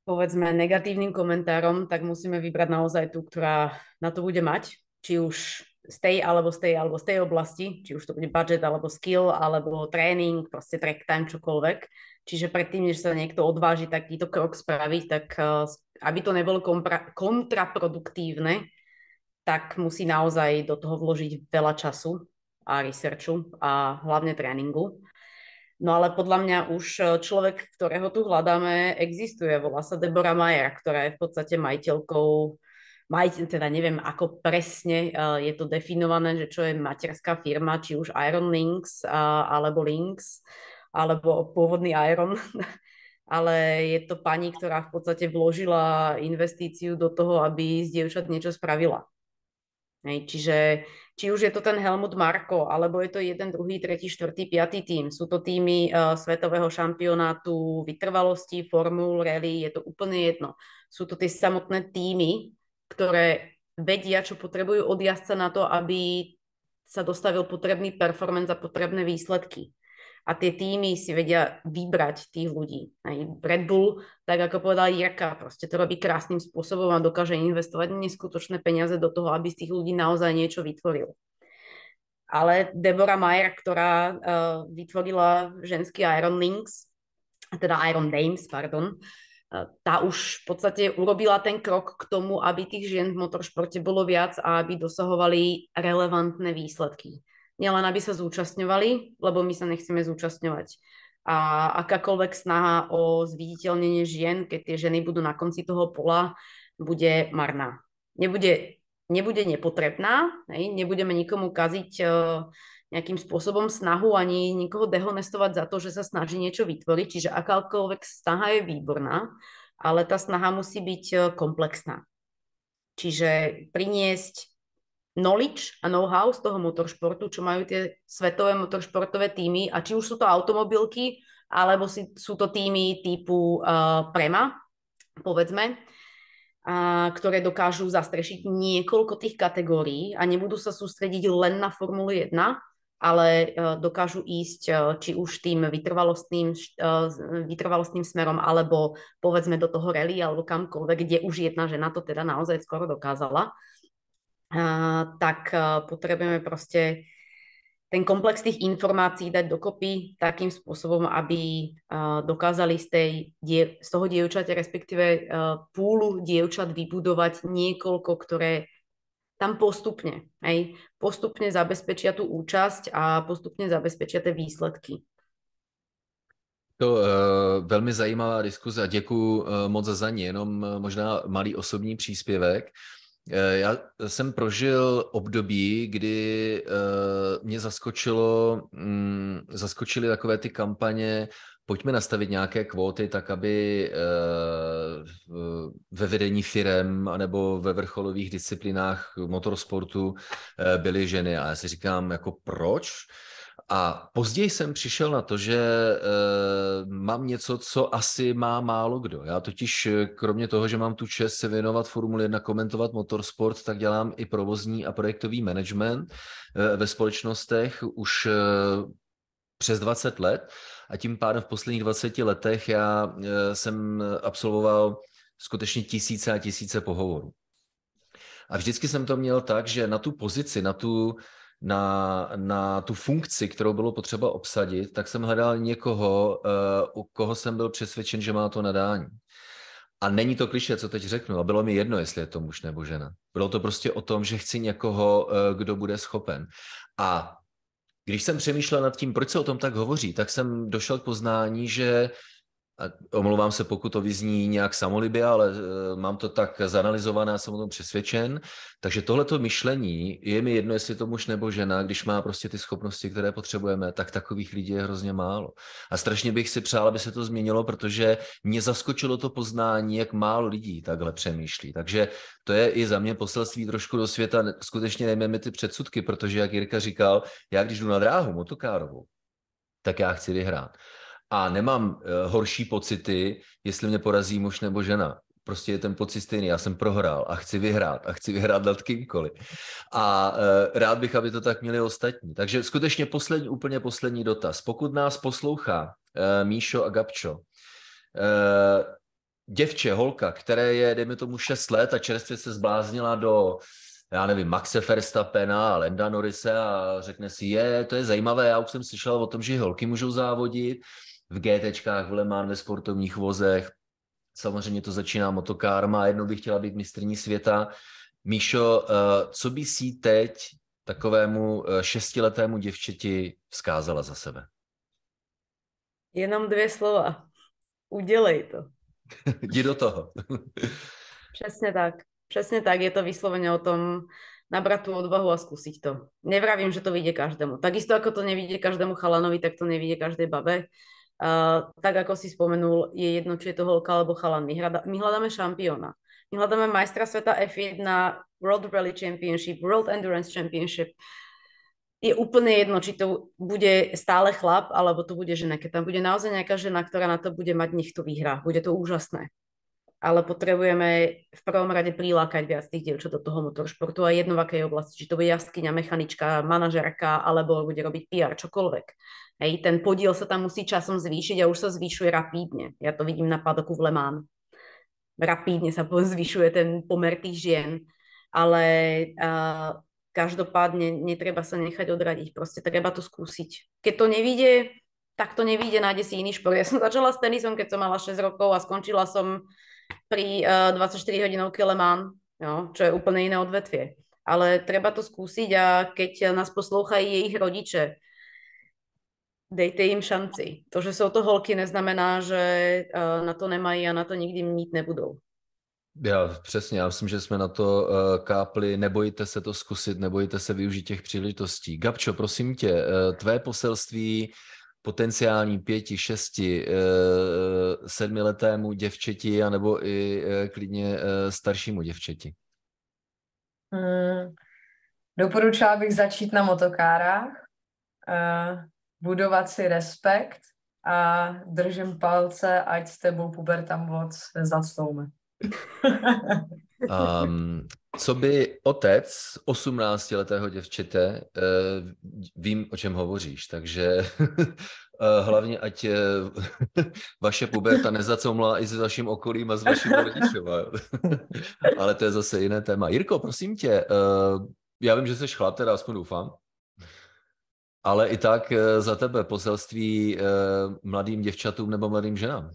povedzme negatívnym komentárom, tak musíme vybrať naozaj tú, ktorá na to bude mať, či už z tej alebo z tej alebo z tej oblasti, či už to bude budget alebo skill alebo tréning, proste track time, čokoľvek. Čiže predtým, než sa niekto odváži takýto krok spraviť, tak aby to nebolo kontraproduktívne, tak musí naozaj do toho vložiť veľa času a researchu a hlavne tréningu. No ale podľa mňa už e, človek, ktorého tu hľadáme, existuje. Volá sa Debora Majer, ktorá je v podstate majiteľkou majiteľ, teda neviem, ako presne e, je to definované, že čo je materská firma, či už Iron Links e, alebo Links, alebo pôvodný Iron, ale je to pani, ktorá v podstate vložila investíciu do toho, aby z dievčat niečo spravila. Hej, čiže či už je to ten Helmut Marko, alebo je to jeden, druhý, tretí, štvrtý, piatý tým. Sú to týmy uh, svetového šampionátu vytrvalosti, formul, rally, je to úplne jedno. Sú to tie samotné týmy, ktoré vedia, čo potrebujú od jazdca na to, aby sa dostavil potrebný performance a potrebné výsledky a tie týmy si vedia vybrať tých ľudí. Aj Red Bull, tak ako povedal Jirka, proste to robí krásnym spôsobom a dokáže investovať neskutočné peniaze do toho, aby z tých ľudí naozaj niečo vytvoril. Ale Deborah Mayer, ktorá uh, vytvorila ženský Iron Links, teda Iron Dames, pardon, ta e, tá už v podstate urobila ten krok k tomu, aby tých žien v motoršporte bolo viac a aby dosahovali relevantné výsledky nielen aby sa zúčastňovali, lebo my sa nechceme zúčastňovať. A akákoľvek snaha o zviditeľnenie žien, keď tie ženy budú na konci toho pola, bude marná. Nebude, nebude nepotrebná, ne? nebudeme nikomu kaziť uh, nejakým spôsobom snahu ani nikoho dehonestovať za to, že sa snaží niečo vytvoriť. Čiže akákoľvek snaha je výborná, ale ta snaha musí byť e, komplexná. Čiže priniesť knowledge a know-how z toho motoršportu, čo majú tie svetové motoršportové týmy a či už sú to automobilky, alebo si, sú to týmy typu uh, Prema, povedzme, a, eh, ktoré dokážu zastrešiť niekoľko tých kategórií a nebudú sa sústrediť len na Formulu 1, ale uh, dokážu ísť uh, či už tým vytrvalostným, uh, vytrvalostným smerom, alebo povedzme do toho rally, alebo kamkoľvek, kde už jedna žena to teda naozaj skoro dokázala tak e, potrebujeme proste ten komplex tých informácií dať dokopy takým spôsobom, aby e, dokázali z, tej, z toho dievčate, respektíve e, púlu dievčat vybudovať niekoľko, ktoré tam postupne, hej, postupne zabezpečia tu účasť a postupně zabezpečia tie výsledky. To uh, velmi zajímavá diskuze a děkuji uh, moc za ní. Jenom uh, možná malý osobní příspěvek. Uh, Eh, já jsem prožil období, kdy eh, mě zaskočilo, mm, zaskočily takové ty kampaně, pojďme nastavit nějaké kvóty tak, aby eh, ve vedení firem nebo ve vrcholových disciplinách motorsportu byly ženy. A já si říkám, jako proč? A později jsem přišel na to, že e, mám něco, co asi má málo kdo. Já totiž, eh, kromě toho, že mám tu čest se věnovat Formuli 1, komentovat motorsport, tak dělám i provozní a projektový management e, ve společnostech už e, přes 20 let. A tím pádem v posledních 20 letech já e, jsem absolvoval skutečně tisíce a tisíce pohovorů. A vždycky jsem to měl tak, že na tu pozici, na tu na, na tu funkci, kterou bylo potřeba obsadit, tak jsem hledal někoho, eh, u koho jsem byl přesvědčen, že má to nadání. A není to kliše, co teď řeknu, a bylo mi jedno, jestli je to muž nebo žena. Bylo to prostě o tom, že chci někoho, eh, kdo bude schopen. A když jsem přemýšlel nad tím, proč se o tom tak hovoří, tak jsem došel k poznání, že a omlouvám se, pokud to vyzní nějak samolibě, ale eh, mám to tak zanalizované a jsem o tom přesvědčen. Takže tohleto myšlení, je mi jedno, jestli to muž nebo žena, když má prostě ty schopnosti, které potřebujeme, tak takových lidí je hrozně málo. A strašně bych si přál, aby se to změnilo, protože mě zaskočilo to poznání, jak málo lidí takhle přemýšlí. Takže to je i za mě poselství trošku do světa. Skutečně mi ty předsudky, protože, jak Jirka říkal, já když jdu na dráhu motokárovou, tak já chci vyhrát a nemám eh, horší pocity, jestli mě porazí muž nebo žena prostě je ten pocit stejný. Já jsem prohrál a chci vyhrát a chci vyhrát nad kýmkoliv. A uh, rád bych, aby to tak měli ostatní. Takže skutečně poslední, úplně poslední dotaz. Pokud nás poslouchá uh, Míšo a Gabčo, uh, děvče, holka, které je, dejme tomu, 6 let a čerstvě se zbláznila do já nevím, Maxe Verstappena a Lenda Norise a řekne si, je, to je zajímavé, já už jsem slyšel o tom, že holky můžou závodit, v GTčkách, v Mans, ve sportovních vozech. Samozřejmě to začíná motokárma, jednou bych chtěla být mistrní světa. Míšo, eh, co by si teď takovému eh, šestiletému děvčeti vzkázala za sebe? Jenom dvě slova. Udělej to. Jdi do toho. Přesně tak. Přesně tak, je to vysloveně o tom nabrat tu odvahu a zkusit to. Nevravím, že to vidí každému. Takisto, jako to nevidí každému chalanovi, tak to nevidí každé babe tak ako si spomenul, je jedno, či je to holka alebo chalan. My, hľada, my hľadáme šampióna. My hľadáme majstra sveta F1 na World Rally Championship, World Endurance Championship. Je úplne jedno, či to bude stále chlap, alebo to bude žena. Keď tam bude naozaj nejaká žena, ktorá na to bude mať, nech to vyhrá. Bude to úžasné. Ale potrebujeme v prvom rade prilákať viac tých dievčat do toho motoršportu a jedno v akej oblasti. Či to bude jaskyňa, mechanička, manažerka, alebo bude robiť PR, čokoľvek Hej, ten podíl sa tam musí časom zvýšiť a už sa zvýšuje rapídne. Ja to vidím na padoku v Lemán. Rapídne sa zvýšuje ten pomer tých žien, ale uh, každopádne netreba sa nechať odradiť, proste treba to skúsiť. Keď to nevíde, tak to nevíde, nájde si iný šport. Ja som začala s tenisom, keď som mala 6 rokov a skončila som pri uh, 24 hodinovke Le Mans, jo, čo je úplne iné odvetvie. Ale treba to skúsiť a keď nás poslouchají jejich rodiče, dejte jim šanci. To, že jsou to holky, neznamená, že eh, na to nemají a na to nikdy mít nebudou. Já přesně, já myslím, že jsme na to uh, kápli, nebojte se to zkusit, nebojte se využít těch příležitostí. Gabčo, prosím tě, uh, tvé poselství potenciální pěti, šesti, uh, sedmiletému děvčeti, anebo i uh, klidně uh, staršímu děvčeti? Hmm. Doporučila bych začít na motokárách. Uh, budovat si respekt a držím palce, ať s tebou puberta moc zastoume. um, ehm, co by otec 18-letého děvčete, uh, vím, o čem hovoříš, takže uh, hlavně, ať je, eh, vaše puberta nezacoumla i s vaším okolím a s vaším rodičem. Ale to je zase jiné téma. Jirko, prosím tě, já vím, že jsi chlap, teda aspoň doufám ale i tak eh, za tebe poselství eh, mladým děvčatům nebo mladým ženám.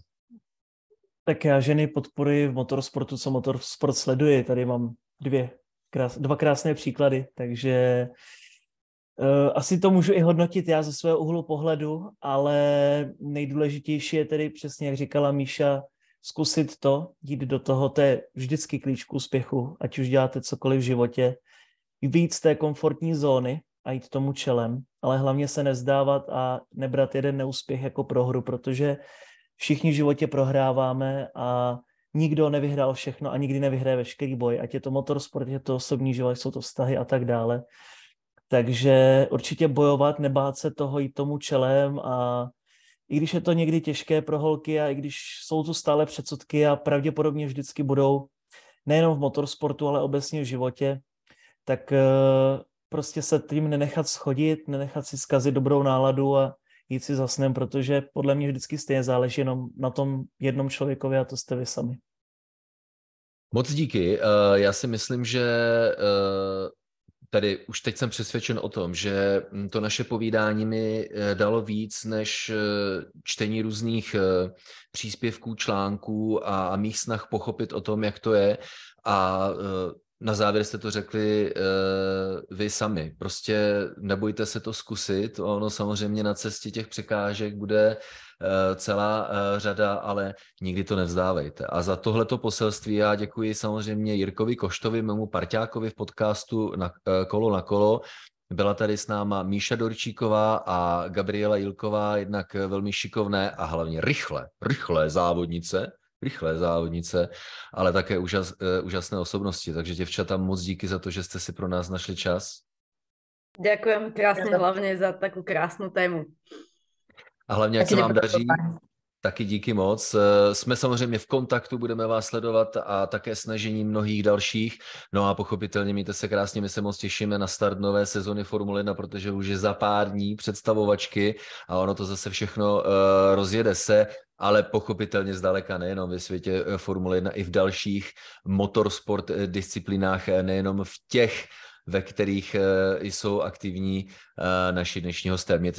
Tak já ženy podporuji v motorsportu, co motorsport sleduje. Tady mám dvě, krás, dva krásné příklady, takže eh, asi to můžu i hodnotit já ze svého úhlu pohledu, ale nejdůležitější je tedy přesně, jak říkala Míša, zkusit to, jít do toho, to je vždycky klíč k úspěchu, ať už děláte cokoliv v životě, víc té komfortní zóny, a jít tomu čelem, ale hlavně se nezdávat a nebrat jeden neúspěch jako prohru, protože všichni v životě prohráváme a nikdo nevyhrál všechno a nikdy nevyhraje veškerý boj, ať je to motorsport, ať je to osobní život, jsou to vztahy a tak dále. Takže určitě bojovat, nebát se toho, jít tomu čelem a i když je to někdy těžké pro holky a i když jsou tu stále předsudky a pravděpodobně vždycky budou, nejenom v motorsportu, ale obecně v životě, tak eh, prostě se tím nenechat schodit, nenechat si zkazit dobrou náladu a jít si za snem, protože podle mě vždycky stejně záleží jenom na tom jednom člověkovi a to jste vy sami. Moc díky. Eh, já si myslím, že eh, tady už teď jsem přesvědčen o tom, že hm, to naše povídání mi eh, dalo víc než čtení různých příspěvků, článků a mých snah pochopit o tom, jak to je. A na závěr jste to řekli uh, vy sami. Prostě nebojte se to zkusit. Ono samozřejmě na cestě těch překážek bude uh, celá uh, řada, ale nikdy to nevzdávejte. A za tohleto poselství já děkuji samozřejmě Jirkovi Koštovi, mému parťákovi v podcastu na, uh, Kolo na kolo. Byla tady s náma Míša Dorčíková a Gabriela Jilková, jednak velmi šikovné a hlavně rychle, rychlé závodnice, rychlé závodnice, ale také úžas, uh, úžasné osobnosti. Takže děvčata, moc díky za to, že jste si pro nás našli čas. Děkujeme krásně hlavně za takovou krásnou tému. A hlavně, jak se vám daří, Taky díky moc. Eh, jsme samozřejmě v kontaktu, budeme vás sledovat a také snažení mnohých dalších. No a pochopitelně mějte se krásně, my se moc těšíme na start nové sezony Formule 1, protože už je za pár dní představovačky a ono to zase všechno uh, rozjede se, ale pochopitelně zdaleka nejenom ve světě eh, Formule 1, i v dalších motorsport disciplinách nejenom v těch, ve kterých uh, jsou aktivní uh, naši dnešní hosté. Mějte